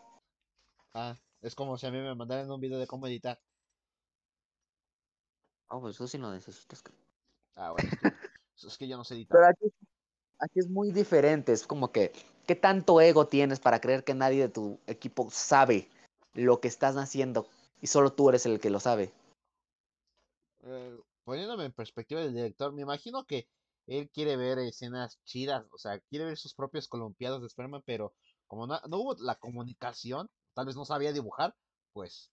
Ah, es como si a mí me mandaran un video de cómo editar. Ah, oh, pues eso sí lo necesitas. Ah, bueno. eso es que yo no sé editar. Pero aquí, aquí es muy diferente. Es como que, ¿qué tanto ego tienes para creer que nadie de tu equipo sabe lo que estás haciendo? y solo tú eres el que lo sabe. Eh, poniéndome en perspectiva del director, me imagino que él quiere ver escenas chidas, o sea, quiere ver sus propios columpiadas de esperma, pero como no, hubo la comunicación, tal vez no sabía dibujar, pues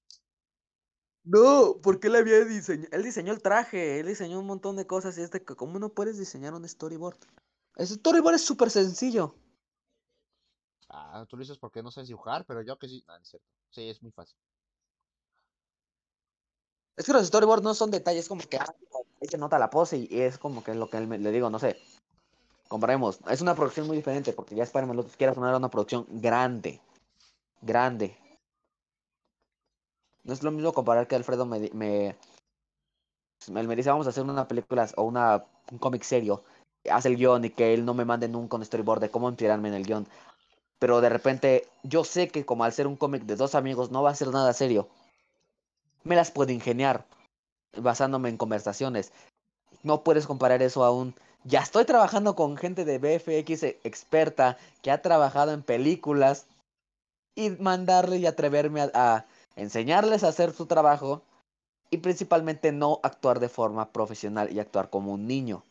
no, porque él había diseñado. Él diseñó el traje, él diseñó un montón de cosas. Y es de que, ¿cómo no puedes diseñar un storyboard? El storyboard es súper sencillo. Ah, tú lo dices porque no sabes dibujar, pero yo que sí. Sí, es muy fácil. Es que los storyboards no son detalles, como que ah, ahí se nota la pose y es como que es lo que él le digo, no sé. Comparemos. Es una producción muy diferente porque ya Spider-Man lo que sonar una producción grande. Grande. No es lo mismo comparar que Alfredo me, me, me dice, vamos a hacer una película o una, un cómic serio. Hace el guión y que él no me mande nunca un storyboard de cómo tirarme en el guión. Pero de repente, yo sé que como al ser un cómic de dos amigos no va a ser nada serio me las puedo ingeniar basándome en conversaciones. No puedes comparar eso a un... Ya estoy trabajando con gente de BFX experta que ha trabajado en películas y mandarle y atreverme a, enseñarles a hacer su trabajo y principalmente no actuar de forma profesional y actuar como un niño.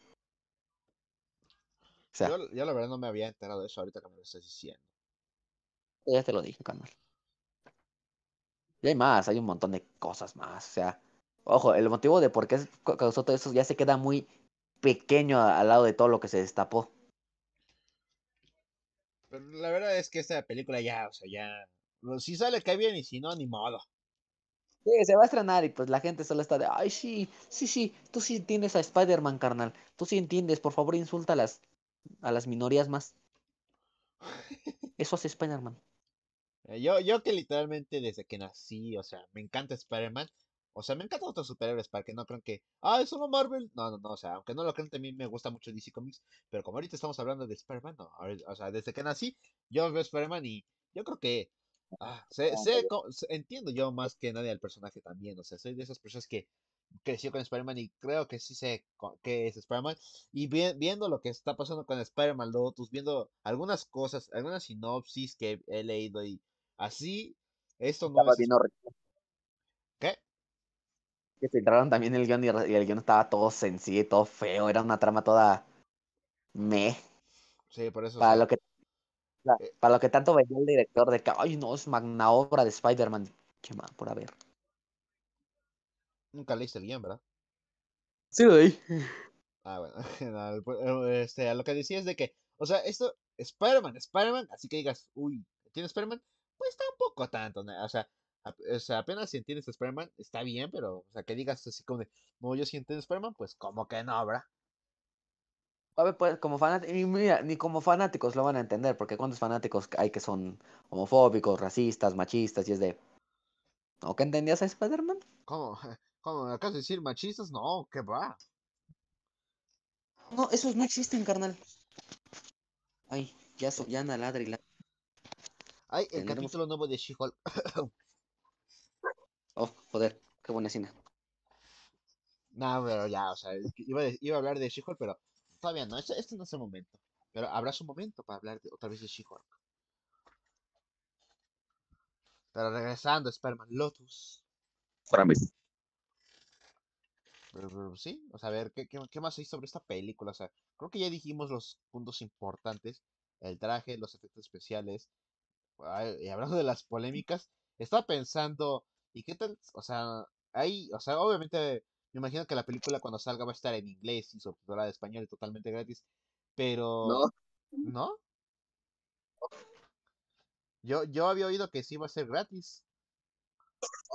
yo, la verdad no me había enterado de eso ahorita que me lo estás diciendo. Ya te lo dije, canal. Y hay más, hay un montón de cosas más. O sea, ojo, el motivo de por qué causó todo eso ya se queda muy pequeño al lado de todo lo que se destapó. Pero la verdad es que esta película ya, o sea, ya. Pues, si sale cae bien y si no, ni modo. Sí, se va a estrenar y pues la gente solo está de, ay, sí, sí, sí, tú sí entiendes a Spider-Man, carnal. Tú sí entiendes, por favor, insulta a las, a las minorías más. Eso hace Spider-Man. Eh, yo, yo que literalmente desde que nací, o sea, me encanta Spider-Man. O sea, me encantan otros superhéroes para que no crean que, ah, es solo Marvel. No, no, no, o sea, aunque no lo crean, también me gusta mucho DC Comics. Pero como ahorita estamos hablando de Spider-Man, no. O sea, desde que nací, yo veo Spider-Man y yo creo que ah, sé, ah, sé, entiendo yo más que nadie al personaje también. O sea, soy de esas personas que creció con Spider-Man y creo que sí sé qué es Spider-Man. Y viendo lo que está pasando con Spider-Man Lotus, viendo algunas cosas, algunas sinopsis que he leído y Así, esto no estaba es... Bien ¿Qué? Que se entraron también el guión y el guión estaba todo sencillo, todo feo, era una trama toda me. Sí, por eso. Para lo que eh, para lo que tanto veía el director de que, ay no, es magna obra de Spider-Man. Qué mal, por haber. Nunca leíste el guión, ¿verdad? Sí, lo Ah, bueno. Eh, este, lo que decía es de que, o sea, esto, Spider-Man, Spider-Man, así que digas, uy, ¿tiene Spider-Man? pues tampoco tanto, o, sea, o sea, apenas si entiendes Spider-Man, está bien, pero, o sea, que digas así como de, no, yo si entiendo Spider-Man, pues como que no, ¿verdad? A ver, pues como fanáticos, ni como fanáticos lo van a entender, porque cuántos fanáticos hay que son homofóbicos, racistas, machistas, y es de... ¿No que entendías a Spider-Man? ¿Cómo? ¿Cómo? ¿Acaso decir machistas? No, ¿qué va? No, esos no existen, carnal. Ay, ya, so, ya Ay, el capítulo nuevo de She-Hulk. Oh, joder, qué buena escena. No, pero ya, o sea, iba, a hablar de She-Hulk, pero todavía no, este, no es el momento. Pero habrá su momento para hablar de- otra vez de She-Hulk. Pero regresando Sperman Lotus. Para mí. Sí, o sea, a ver, ¿qué, qué más hay sobre esta película? O sea, creo que ya dijimos los puntos importantes. El traje, los efectos especiales, y hablando de las polémicas, estaba pensando, ¿y qué tal? O sea, hay, o sea, obviamente me imagino que la película cuando salga va a estar en inglés y subtitulada de español y totalmente gratis, pero ¿no? Yo, yo había oído que sí iba a ser gratis.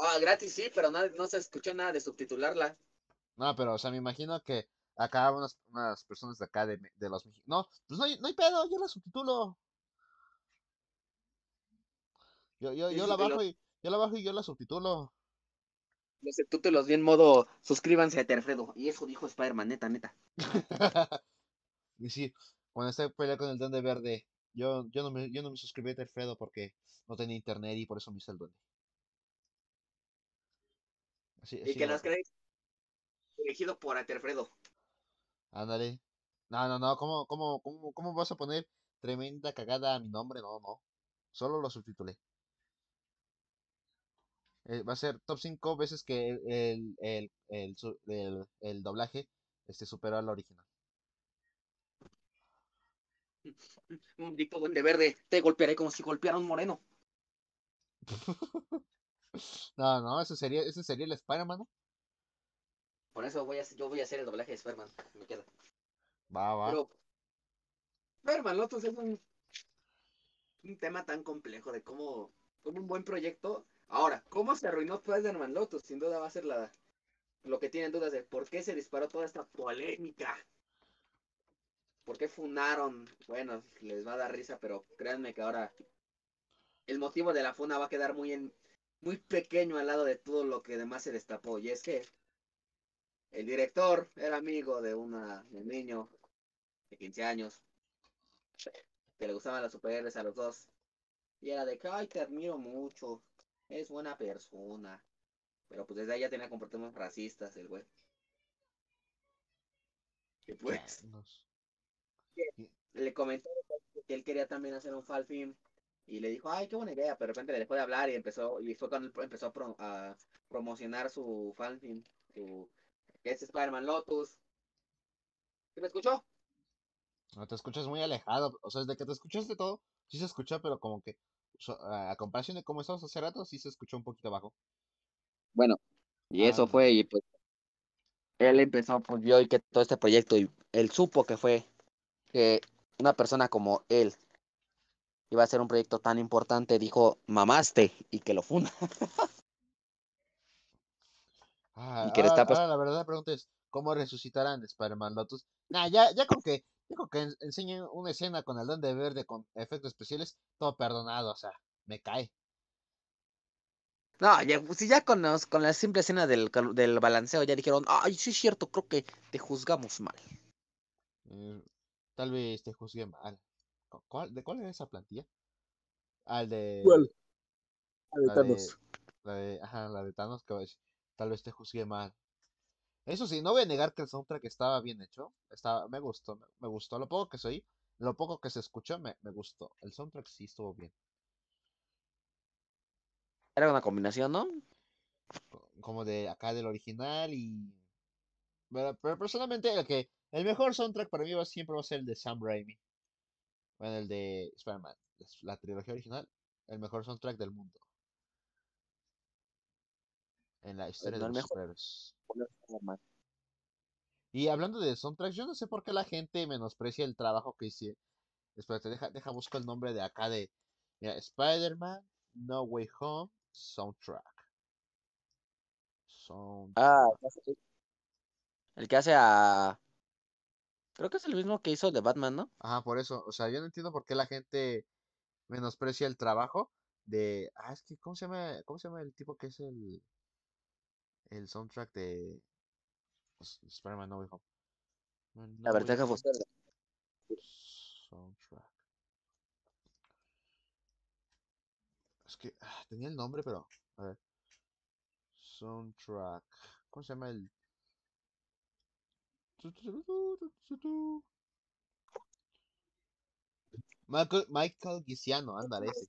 Ah, gratis sí, pero no, se escuchó nada de subtitularla. No, pero, o sea, me imagino que acá unas, unas personas de acá, de, los No, pues no no hay pedo, yo la subtitulo. Yo, yo, yo la bajo y yo la bajo y yo la subtitulo. Los subtítulos en modo, suscríbanse a Terfredo. Y eso dijo Spider-Man, neta, neta. y sí, cuando estaba peleando con el de Verde, yo, yo, no me, yo no me suscribí a Terfredo porque no tenía internet y por eso me hice el y que las crees dirigido por Aterfredo. Ándale. No, no, no, ¿Cómo, cómo, cómo, cómo vas a poner tremenda cagada a mi nombre? No, no. Solo lo subtitulé. Eh, va a ser top 5 veces que el, doblaje este, superó al original. Un dicto duende verde, te golpearé como si golpeara un moreno. no, no, eso sería, eso sería el Spider-Man, Por eso voy yo voy a hacer el doblaje de Spider-Man, me queda. Va, va. Pero, Spider-Man Lotus es un, un tema tan complejo de cómo, Como un buen proyecto Ahora, ¿cómo se arruinó Spider-Man Lotus? Sin duda va a ser la, lo que tienen dudas de por qué se disparó toda esta polémica. ¿Por qué funaron? Bueno, les va a dar risa, pero créanme que ahora el motivo de la funa va a quedar muy, en, muy pequeño al lado de todo lo que demás se destapó. Y es que el director era amigo de, una, un niño de 15 años que le gustaban las superhéroes a los dos. Y era de que, ay, te admiro mucho es buena persona. Pero pues desde ahí ya tenía comportamientos racistas el güey. pues. Le comentó que él quería también hacer un fall Y le dijo, ay, qué buena idea. Pero de repente le dejó de hablar y empezó, y cuando empezó a, promocionar su fan su que es Spider-Man Lotus. me escuchó? No, te escuchas muy alejado. O sea, desde que te escuchaste todo, sí se escucha, pero como que a comparación de cómo estamos hace rato, sí se escuchó un poquito abajo? Bueno, y eso fue, y pues, él empezó, yo pues, y que todo este proyecto, y él supo que fue, que una persona como él iba a ser un proyecto tan importante, dijo, mamaste, y que lo funda. Ah, y que está, pues la verdad la pregunta es, ¿cómo resucitarán de Spider-Man Lotus? ya, ya con que Digo que enseñen una escena con el don de Verde con efectos especiales, todo perdonado, o sea, me cae. No, si ya con, la simple escena del, balanceo ya dijeron, ay, sí es cierto, creo que te juzgamos mal. Eh, tal vez te juzgué mal. ¿De cuál era esa plantilla? Al de. ¿Cuál? La de Thanos. la de, ajá, la de Thanos, tal vez te juzgué mal. Eso sí, no voy a negar que el soundtrack estaba bien hecho. Estaba, me gustó, me, gustó. Lo poco que soy, lo poco que se escuchó, me, me gustó. El soundtrack sí estuvo bien. Era una combinación, ¿no? Como de acá del original y. Pero, personalmente, el que. El mejor soundtrack para mí va, siempre va a ser el de Sam Raimi. Bueno, el de Spider-Man. La trilogía original. El mejor soundtrack del mundo en la pues historia de los superhéroes. Y hablando de soundtracks, yo no sé por qué la gente menosprecia el trabajo que hice. Espérate, deja, deja busco el nombre de acá de Spider-Man, No Way Home, soundtrack. Ah, soundtrack. Ah, el que hace a. Creo que es el mismo que hizo de Batman, ¿no? Ajá, por eso. O sea, yo no entiendo por qué la gente menosprecia el trabajo de. Ah, es que, ¿cómo se llama, ¿Cómo se llama el tipo que es el el soundtrack de pues, Spider-Man No Way Home. la verdad que Soundtrack. Es que ah, tenía el nombre, pero. A ver. Soundtrack. ¿Cómo se llama el.? Michael, Michael Guisiano, ándale ese.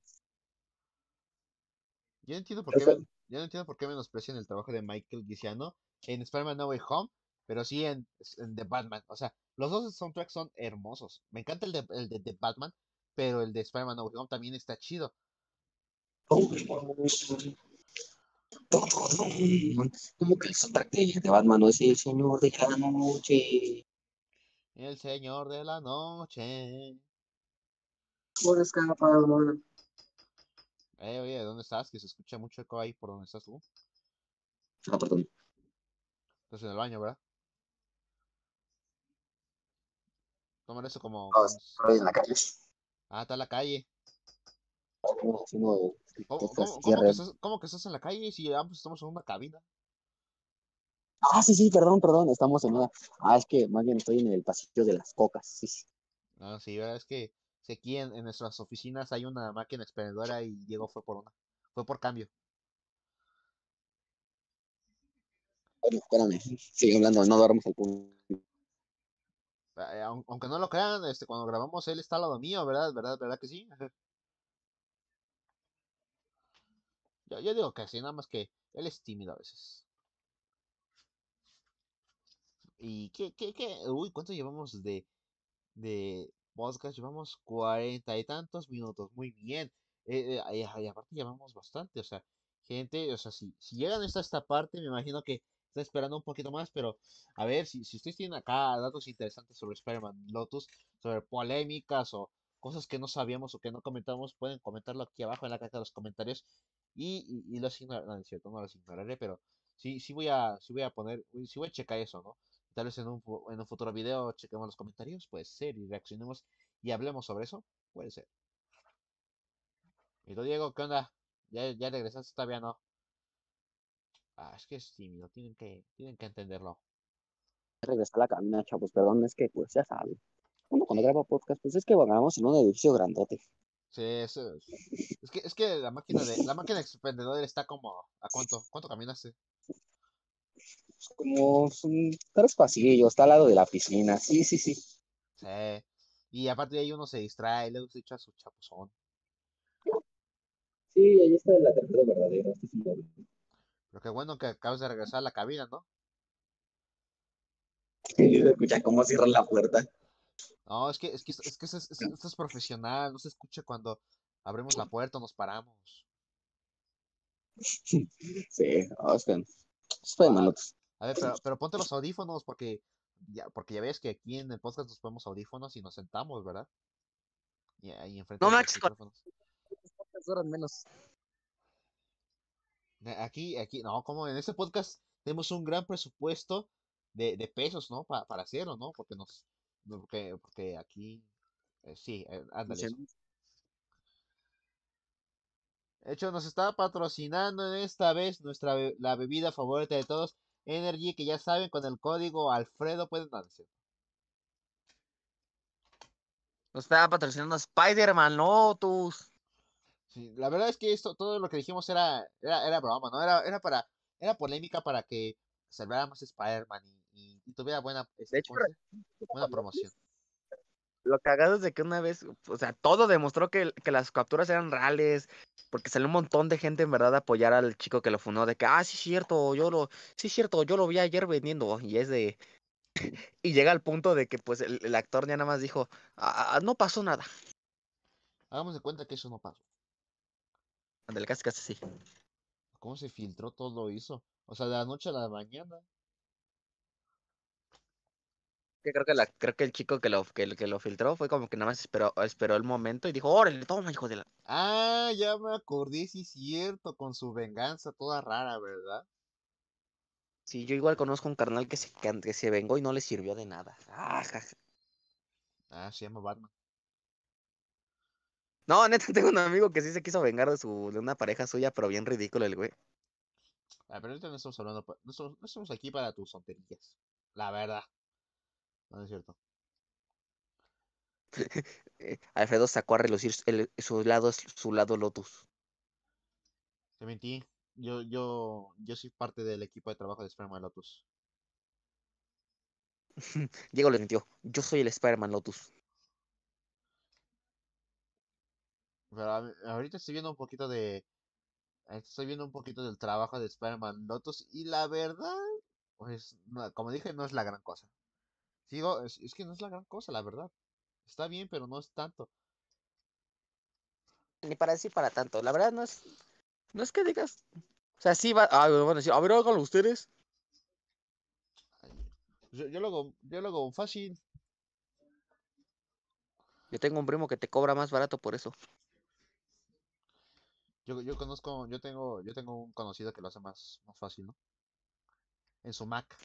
Yo entiendo por qué. Yo no entiendo por qué menosprecian el trabajo de Michael Giacchino en Spider-Man No Way Home, pero sí en, The Batman. O sea, los dos soundtracks son hermosos. Me encanta el de, The Batman, pero el de Spider-Man No Way Home también está chido. Como que el soundtrack de Batman no es el señor de la noche. El señor de la noche. Por escapar, eh, oye, ¿dónde estás? Que se escucha mucho eco ahí por donde estás tú. Ah, perdón. Estás en el baño, ¿verdad? Toma eso como. Ah, estoy en la calle. Ah, está en la calle. ¿Cómo, que estás, en la calle si ambos pues, estamos en una cabina? Ah, sí, sí, perdón, perdón, estamos en una. Ah, es que más bien estoy en el pasillo de las cocas, sí, sí. No, ah, sí, es que que aquí en, nuestras oficinas hay una máquina expendedora y Diego fue por una. Fue por cambio. Bueno, espérame, sigue hablando, no duermos punto. Ah, eh, aunque no lo crean, este, cuando grabamos él está al lado mío, ¿verdad? ¿Verdad? ¿Verdad que sí? Yo, digo que sí, nada más que él es tímido a veces. ¿Y qué, qué, qué? Uy, ¿cuánto llevamos de, de, podcast. Llevamos cuarenta y tantos minutos. Muy bien. Eh, eh y aparte llevamos bastante. O sea, gente, o sea, si, llegan hasta esta parte, me imagino que está esperando un poquito más, pero a ver, si, si ustedes tienen acá datos interesantes sobre Spider-Man Lotus, sobre polémicas o cosas que no sabíamos o que no comentamos, pueden comentarlo aquí abajo en la caja de los comentarios y, y, asignaré, no, cierto, pero sí, sí voy a, sí voy a poner, sí voy a checar eso, ¿no? tal vez en un, futuro video chequemos los comentarios, puede ser, y reaccionemos y hablemos sobre eso, puede ser. Y tú, Diego, ¿qué onda? ¿Ya, ya regresaste? Todavía no. Ah, es que es tímido, tienen que, tienen que entenderlo. Regresé a la camina, chavos, perdón, es que pues ya saben. cuando grabo podcast, pues es que grabamos en un edificio grandote. Sí, eso es. es. que, es que la máquina de, la máquina expendedora está como. ¿A cuánto? ¿Cuánto caminaste? como son tres pasillos, está al lado de la piscina, sí, sí, sí. Sí. Y aparte de ahí uno se distrae, luego se echa su chapuzón. Sí, ahí está el tercera verdadero, este es Pero qué bueno que acabas de regresar a la cabina, ¿no? Sí, escucha cómo cierran la puerta. No, es que, es que, es que esto es, profesional, no se escucha cuando abrimos la puerta o nos paramos. Sí, Austin. de ah, a ver, pero, ponte los audífonos porque ya, porque ya ves que aquí en el podcast nos ponemos audífonos y nos sentamos, ¿verdad? Y ahí enfrente. No duran menos. Aquí, aquí, no, como en este podcast tenemos un gran presupuesto de, de pesos, ¿no? para hacerlo, ¿no? Porque nos, porque, porque aquí, eh, sí, eh, ándale. De hecho, nos está patrocinando en esta vez nuestra la bebida favorita de todos, Energy, que ya saben, con el código Alfredo pueden darse. Nos estaba patrocinando Spider-Man, no, tus. la verdad es que esto, todo lo que dijimos era, era, era broma, ¿no? Era, era para, era polémica para que salváramos Spider-Man y, tuviera buena, buena promoción lo cagado es de que una vez, o sea, todo demostró que, las capturas eran reales, porque salió un montón de gente en verdad a apoyar al chico que lo funó, de que, ah, sí es cierto, yo lo, sí es cierto, yo lo vi ayer vendiendo, y es de... y llega al punto de que pues el, actor ya nada más dijo, ah, ah, no pasó nada. Hagamos de cuenta que eso no pasó. Andale, casi, casi sí. ¿Cómo se filtró todo eso? O sea, de la noche a la mañana creo que la, creo que el chico que lo, que, lo filtró fue como que nada más esperó, esperó el momento y dijo, órale, toma, hijo de la. Ah, ya me acordé, sí cierto, con su venganza toda rara, ¿verdad? Sí, yo igual conozco un carnal que se, que vengó y no le sirvió de nada. Ah, ah, se llama Batman. No, neta, tengo un amigo que sí se quiso vengar de su, una pareja suya, pero bien ridículo el güey. Ah, pero ahorita no estamos hablando, no estamos, aquí para tus tonterías, la verdad. No, es cierto. Eh, Alfredo sacó a relucir el, su lado, su lado Lotus. Te mentí. Yo, yo, yo soy parte del equipo de trabajo de Spider-Man Lotus. Diego lo sintió Yo soy el Spider-Man Lotus. Pero ahorita estoy viendo un poquito de. Estoy viendo un poquito del trabajo de Spider-Man Lotus. Y la verdad, pues, como dije, no es la gran cosa. Digo, es, que no es la gran cosa, la verdad. Está bien, pero no es tanto. Ni para decir para tanto. La verdad no es. No es que digas. O sea, sí va. Ah, bueno, A ver, háganlo ustedes. Yo, yo, lo, yo lo hago fácil. Yo tengo un primo que te cobra más barato por eso. Yo, yo conozco, yo tengo, yo tengo un conocido que lo hace más, más fácil, ¿no? En su Mac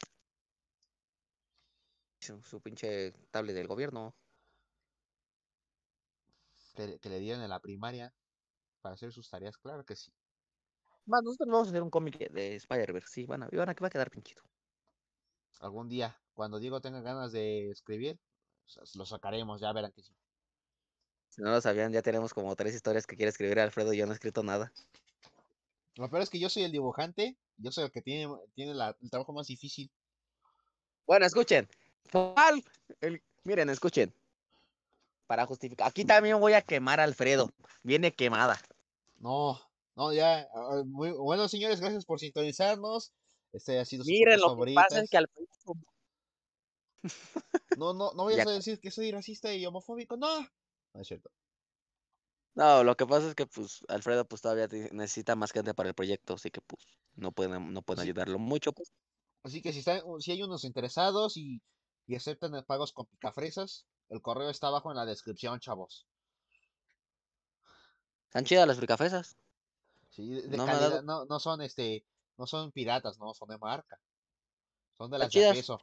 su pinche tablet del gobierno. Que, le dieron en la primaria para hacer sus tareas, claro que sí. Más, nosotros vamos a hacer un cómic de Spider-Verse, sí, van a, van a, va a quedar pinchito. Algún día, cuando Diego tenga ganas de escribir, lo sacaremos, ya verán que sí. Si no lo sabían, ya tenemos como tres historias que quiere escribir Alfredo y yo no he escrito nada. Lo peor es que yo soy el dibujante, yo soy el que tiene, tiene el trabajo más difícil. Bueno, escuchen, el, miren, escuchen. Para justificar. Aquí también voy a quemar a Alfredo. Viene quemada. No, no, ya. Ah, muy, bueno, señores, gracias por sintonizarnos. Este ha sido Miren, lo que pasa No, no, no voy a decir que soy racista y homofóbico. No, no es cierto. No, lo que pasa es que pues Alfredo pues todavía necesita más gente para el proyecto, así que pues no pueden, no pueden ayudarlo mucho. Pues. Así que si, si hay unos interesados y y aceptan pagos con picafresas. El correo está abajo en la descripción, chavos. Están chidas las picafresas. Sí, de no, no, son este, no son piratas, no, son de marca. Son de la peso.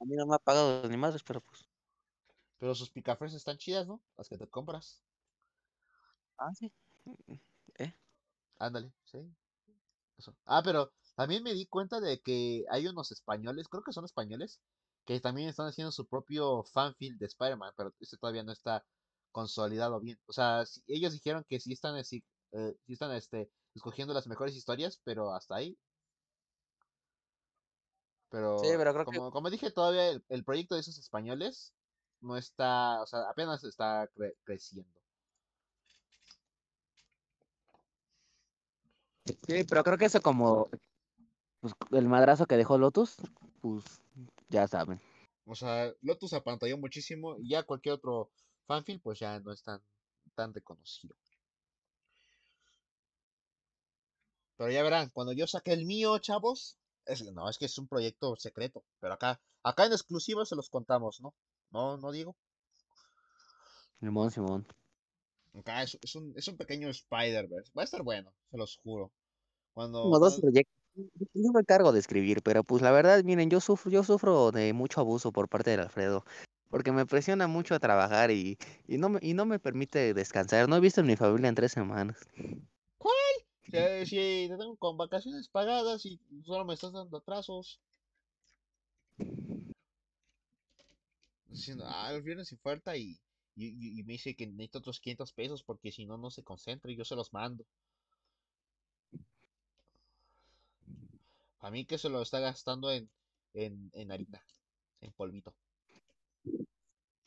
A mí no me ha pagado ni madres, pero pues. Pero sus picafresas están chidas, ¿no? Las que te compras. Ah, sí. ¿Eh? Ándale, sí. Ah, pero también me di cuenta de que hay unos españoles, creo que son españoles, que también están haciendo su propio fanfield de Spider-Man, pero este todavía no está consolidado bien. O sea, ellos dijeron que sí están, si, eh, están este, escogiendo las mejores historias, pero hasta ahí. Pero, como, como, dije, todavía el, proyecto de esos españoles no está, o sea, apenas está creciendo. Sí, pero creo que eso como pues, el madrazo que dejó Lotus, pues ya saben. O sea, Lotus apantalló muchísimo y ya cualquier otro fanfield pues ya no es tan, tan reconocido. Pero ya verán, cuando yo saque el mío, chavos, es, no, es que es un proyecto secreto, pero acá, acá en exclusiva se los contamos, ¿no? No, no digo. Simón, Simón. Acá es, un, es pequeño Spider-Verse. Va a estar bueno, se los juro. Cuando, dos proyectos yo me encargo de escribir, pero pues la verdad, miren, yo sufro, yo sufro de mucho abuso por parte de Alfredo, porque me presiona mucho a trabajar y, no, me, no me permite descansar. No he visto a mi familia en tres semanas. ¿Cuál? si te tengo con vacaciones pagadas y solo me estás dando atrasos. Diciendo, ah, el viernes falta y, y, me dice que necesito otros 500 pesos porque si no, no se concentra y yo se los mando. A mí que se lo está gastando en, en, en harina, en polvito.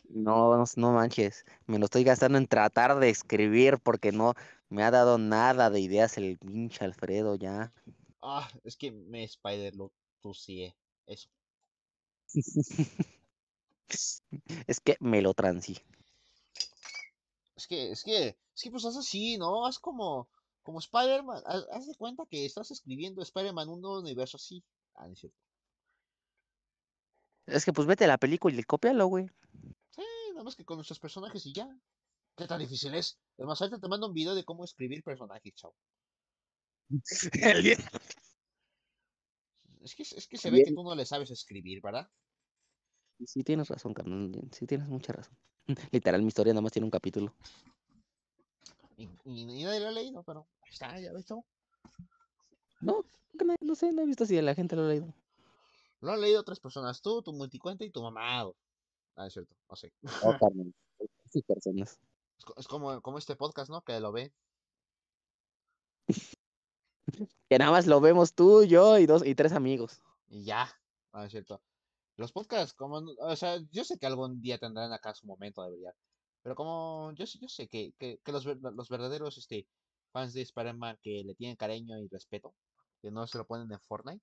No, no, manches, me lo estoy gastando en tratar de escribir porque no me ha dado nada de ideas el pinche Alfredo ya. Ah, es que me Spider lo eso. es que me lo transí. Es que, es que, es que pues haz así, ¿no? Haz como, como Spider-Man, haz de cuenta que estás escribiendo Spider-Man un nuevo universo así. Ah, es cierto. Es que pues vete a la película y le cópialo, güey. Sí, nada más que con nuestros personajes y ya. ¿Qué tan difícil es? Además, ahorita te mando un video de cómo escribir personajes, chao. es que, es que se ve que tú no le sabes escribir, ¿verdad? Sí, tienes razón, Carmen. Sí, tienes mucha razón. Literal, mi historia nada más tiene un capítulo. y nadie lo ha leído, pero está, ya ves No, no, no sé, no he visto si la gente lo ha leído. Lo han leído tres personas, tú, tu multicuenta y tu mamá. Ah, es cierto, no sé. personas. Es, como, como este podcast, ¿no? Que lo ve. que nada más lo vemos tú, yo y dos y tres amigos. Y ya, ah, es cierto. Los podcasts, como, o sea, yo sé que algún día tendrán acá su momento de brillar. Pero como yo, yo sé que, que, que los verdaderos este, fans de Spider-Man que le tienen cariño y respeto, que no se lo ponen en Fortnite,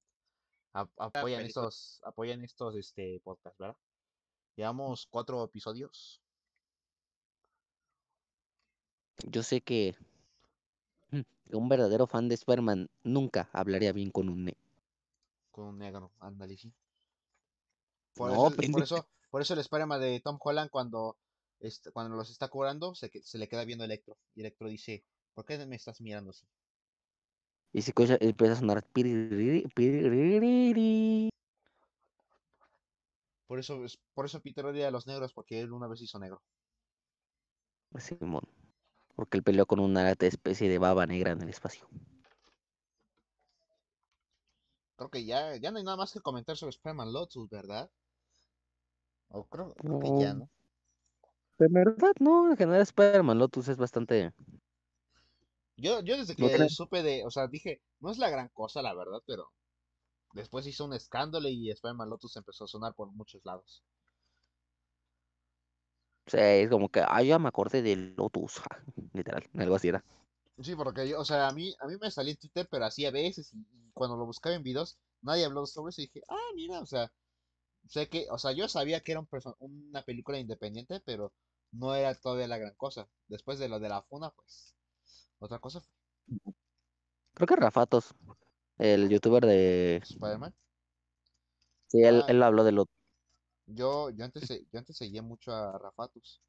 apoyan estos, apoyan estos este, podcast, ¿verdad? Llevamos cuatro episodios. Yo sé que mm, un verdadero fan de Spider-Man nunca hablaría bien con un negro. Con un negro, ándale, Por, pues, eso, por, eso, el Spider-Man de Tom Holland cuando, este, cuando los está cobrando se, se le queda viendo Electro. Y Electro dice, ¿Por qué me estás mirando así? Y si empieza a sonar Por eso, por eso Peter odia a los negros, porque él una vez hizo negro. Simón. Porque él peleó con una especie de baba negra en el espacio. Creo que ya, ya no hay nada más que comentar sobre spider Lotus, ¿verdad? O creo, que ya, ¿no? De verdad, no. En general, spider Lotus es bastante yo, yo desde que supe de, o sea, dije, no es la gran cosa, la verdad, pero después hizo un escándalo y Spider-Man Lotus empezó a sonar por muchos lados. Sí, es como que, ah, ya me acordé de Lotus, literal, algo así era. Sí, porque yo, o sea, a mí, a mí me salí en Twitter, pero así a veces, y, cuando lo buscaba en videos, nadie habló sobre eso, y dije, ah, mira, o sea, sé que, o sea, yo sabía que era un una película independiente, pero no era todavía la gran cosa. Después de lo de la funa, pues, ¿Otra cosa? Creo que Rafatos, el youtuber de... Spider-Man. Sí, ah. él, habló de lo... Yo, yo, antes, yo antes seguía mucho a Rafatos.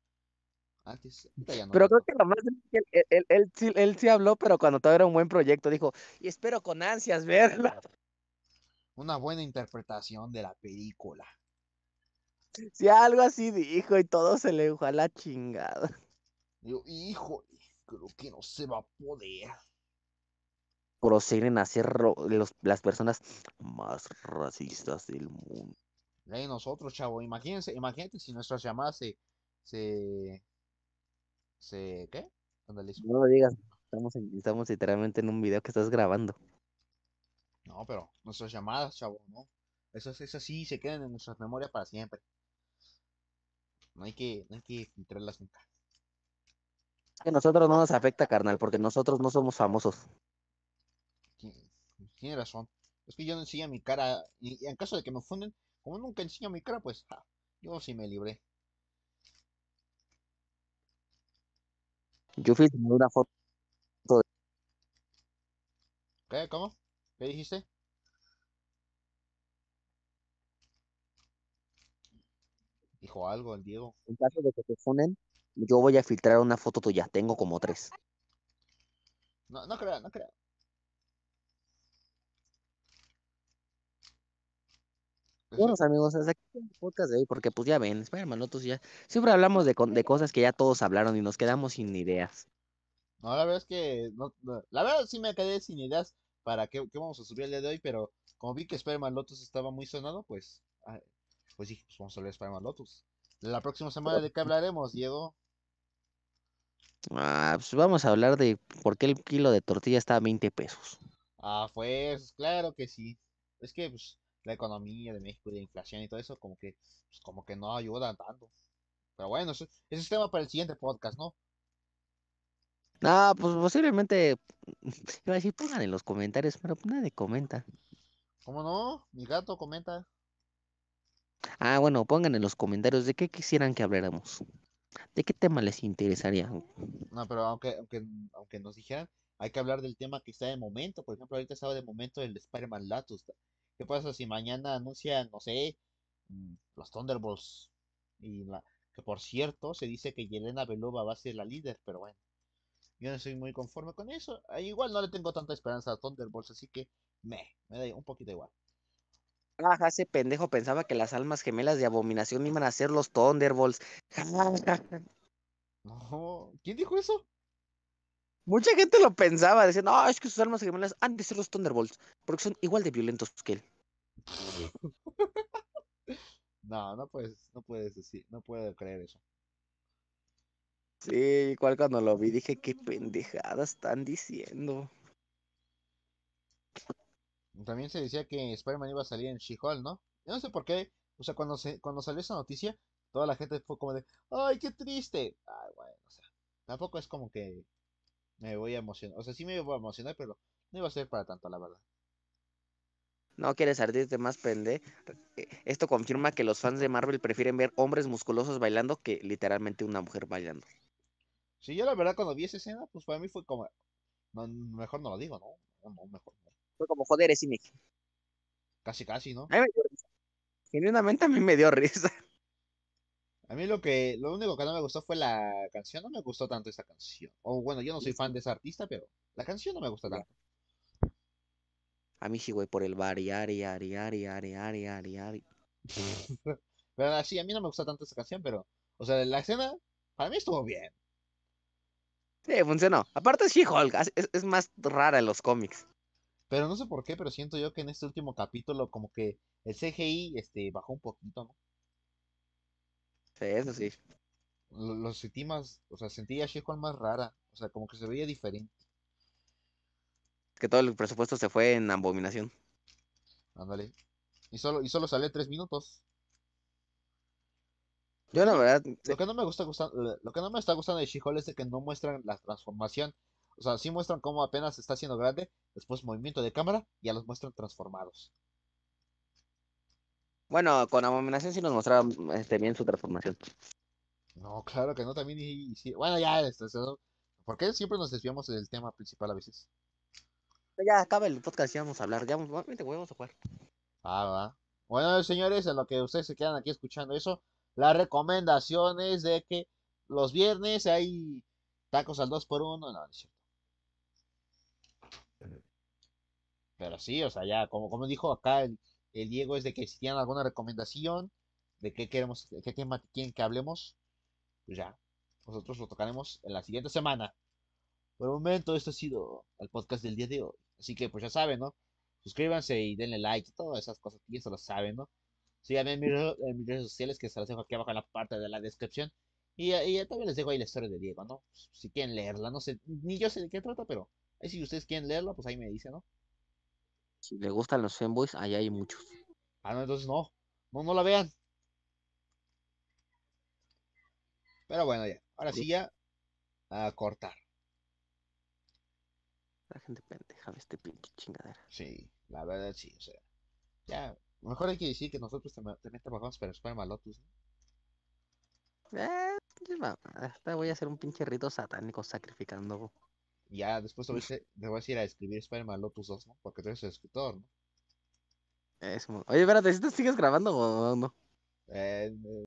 Antes, pero creo que lo más él, él, sí, él, sí, habló, pero cuando todo era un buen proyecto, dijo, y espero con ansias verla. Una buena interpretación de la película. Si algo así dijo y todo se le dejó a la chingada. Digo, híjole creo que no se va a poder. Proceden a ser los, las personas más racistas del mundo. de nosotros, chavo. Imagínense, imagínate si nuestras llamadas se. se. ¿Qué? No digas. Estamos, estamos literalmente en un video que estás grabando. No, pero nuestras llamadas, chavo, ¿no? Esas, esas sí se quedan en nuestras memorias para siempre. No hay que, no hay que filtrarlas nunca. Que nosotros no nos afecta, carnal, porque nosotros no somos famosos. Tiene razón. Es que yo no enseño mi cara. Y, en caso de que me funden, como nunca enseño mi cara, pues ah, yo sí me libré. Yo fui una foto. ¿Qué? ¿Cómo? ¿Qué dijiste? Dijo algo el Diego. En caso de que te funden yo voy a filtrar una foto tuya. Tengo como tres. No, no creo, no creo. Pues Buenos amigos, hasta aquí podcast de hoy, porque pues ya ven, Spider-Man, ya siempre hablamos de, de cosas que ya todos hablaron y nos quedamos sin ideas. No, la verdad es que, la verdad sí me quedé sin ideas para qué, vamos a subir el día de hoy, pero como vi que Spider-Man Lotus estaba muy sonado, pues, ah, pues sí, pues vamos a subir Spider-Man Lotus. La próxima semana de qué hablaremos, Diego. Ah, pues vamos a hablar de por qué el kilo de tortilla está a 20 pesos. Ah, pues claro que sí. Es que pues, la economía de México y la inflación y todo eso como que, pues, como que no ayudan tanto. Pero bueno, ese, es tema para el siguiente podcast, ¿no? Ah, pues posiblemente iba a decir, pongan en los comentarios, pero pues nadie comenta. ¿Cómo no? Mi gato comenta. Ah, bueno, pongan en los comentarios de qué quisieran que habláramos. ¿De qué tema les interesaría? No, pero aunque, aunque, aunque nos dijeran, hay que hablar del tema que está de momento. Por ejemplo, ahorita estaba de momento el Spider-Man Latus. ¿Qué pasa si mañana anuncian, no sé, mm, los Thunderbolts? Y la, que por cierto, se dice que Yelena Belova va a ser la líder, pero bueno. Yo no estoy muy conforme con eso. Igual no le tengo tanta esperanza a Thunderbolts, así que me, me da un poquito igual. Ajá, ese pendejo pensaba que las almas gemelas de abominación iban a ser los Thunderbolts. ¿quién dijo eso? Mucha gente lo pensaba, diciendo: no, es que sus almas gemelas han de ser los Thunderbolts, porque son igual de violentos que él. no, no puedes, no puedes decir, no puedo creer eso. Sí, igual cuando lo vi dije, qué pendejadas están diciendo. También se decía que Spider-Man iba a salir en She-Hulk, ¿no? Yo no sé por qué, o sea, cuando, se, cuando salió esa noticia, toda la gente fue como de, ¡ay, qué triste! Ay, bueno, o sea, tampoco es como que me voy a emocionar. O sea, sí me voy a emocionar, pero no iba a ser para tanto, la verdad. No quieres ardirte más, pende. Eh, esto confirma que los fans de Marvel prefieren ver hombres musculosos bailando que literalmente una mujer bailando. Sí, yo la verdad cuando vi esa escena, pues para mí fue como, mejor no lo digo, ¿no? No, mejor no. Fue como, joder, es Inegi. Casi, casi, ¿no? A mí me dio risa. Genuinamente a mí me dio risa. A mí lo que, lo único que no me gustó fue la canción, no me gustó tanto esa canción. O bueno, yo no soy fan de esa artista, pero la canción no me gusta tanto. A mí sí, güey, por el bar y ari, ari, ari, ari, ari, ari, pero sí, a mí no me gusta tanto esa canción, pero, o sea, la escena, para mí estuvo bien. Sí, funcionó. Aparte es hulk es, más rara en los cómics. Pero no sé por qué, pero siento yo que en este último capítulo como que el CGI este, bajó un poquito, ¿no? Sí, eso sí. Los o sea, sentía a She-Hulk más rara, o sea, como que se veía diferente. Que todo el presupuesto se fue en abominación. Ándale. Y solo, y solo sale tres minutos. Yo la verdad... Lo que no me gusta, eh, lo que no me está gustando de She-Hulk es de que no muestran la transformación o sea, sí muestran cómo apenas está siendo grande, después movimiento de cámara, ya los muestran transformados. Bueno, con Abominación sí nos mostraron este, bien su transformación. No, claro que no, también. Y, bueno, ya, porque este, ¿por qué siempre nos desviamos del tema principal a veces? Pues ya acaba el podcast, ya vamos a hablar, ya vamos, a jugar. Ah, va. Bueno, señores, en lo que ustedes se quedan aquí escuchando eso, la recomendación es de que los viernes hay tacos al 2x1, no, no, pero sí, o sea, ya, como, como dijo acá el, Diego, es de que si tienen alguna recomendación, de qué queremos, qué tema quieren que hablemos, pues ya, nosotros lo tocaremos en la siguiente semana. Por el momento, esto ha sido el podcast del día de hoy. Así que, pues ya saben, ¿no? Suscríbanse y denle like y todas esas cosas, ya se lo saben, ¿no? Síganme en mis, en mis redes sociales, que se las dejo aquí abajo en la parte de la descripción. Y, y, también les dejo ahí la historia de Diego, ¿no? Si quieren leerla, no sé, ni yo sé de qué trata, pero Ahí si ustedes quieren leerlo, pues ahí me dice, ¿no? Si le gustan los fanboys, ahí hay muchos. Ah, no, entonces no. No, no la vean. Pero bueno, ya. Ahora sí, ya. A cortar. La gente pendeja este pinche chingadera. Sí, la verdad sí, o sea. Ya, mejor hay que decir que nosotros también trabajamos para es Lotus, ¿no? Eh, hasta voy a hacer un pinche rito satánico sacrificando ya después te voy a decir a, ir a escribir Spider-Man Lotus 2, ¿no? Porque tú eres el escritor, ¿no? Es como... Oye, espérate, ¿sí te sigues grabando o no? Eh,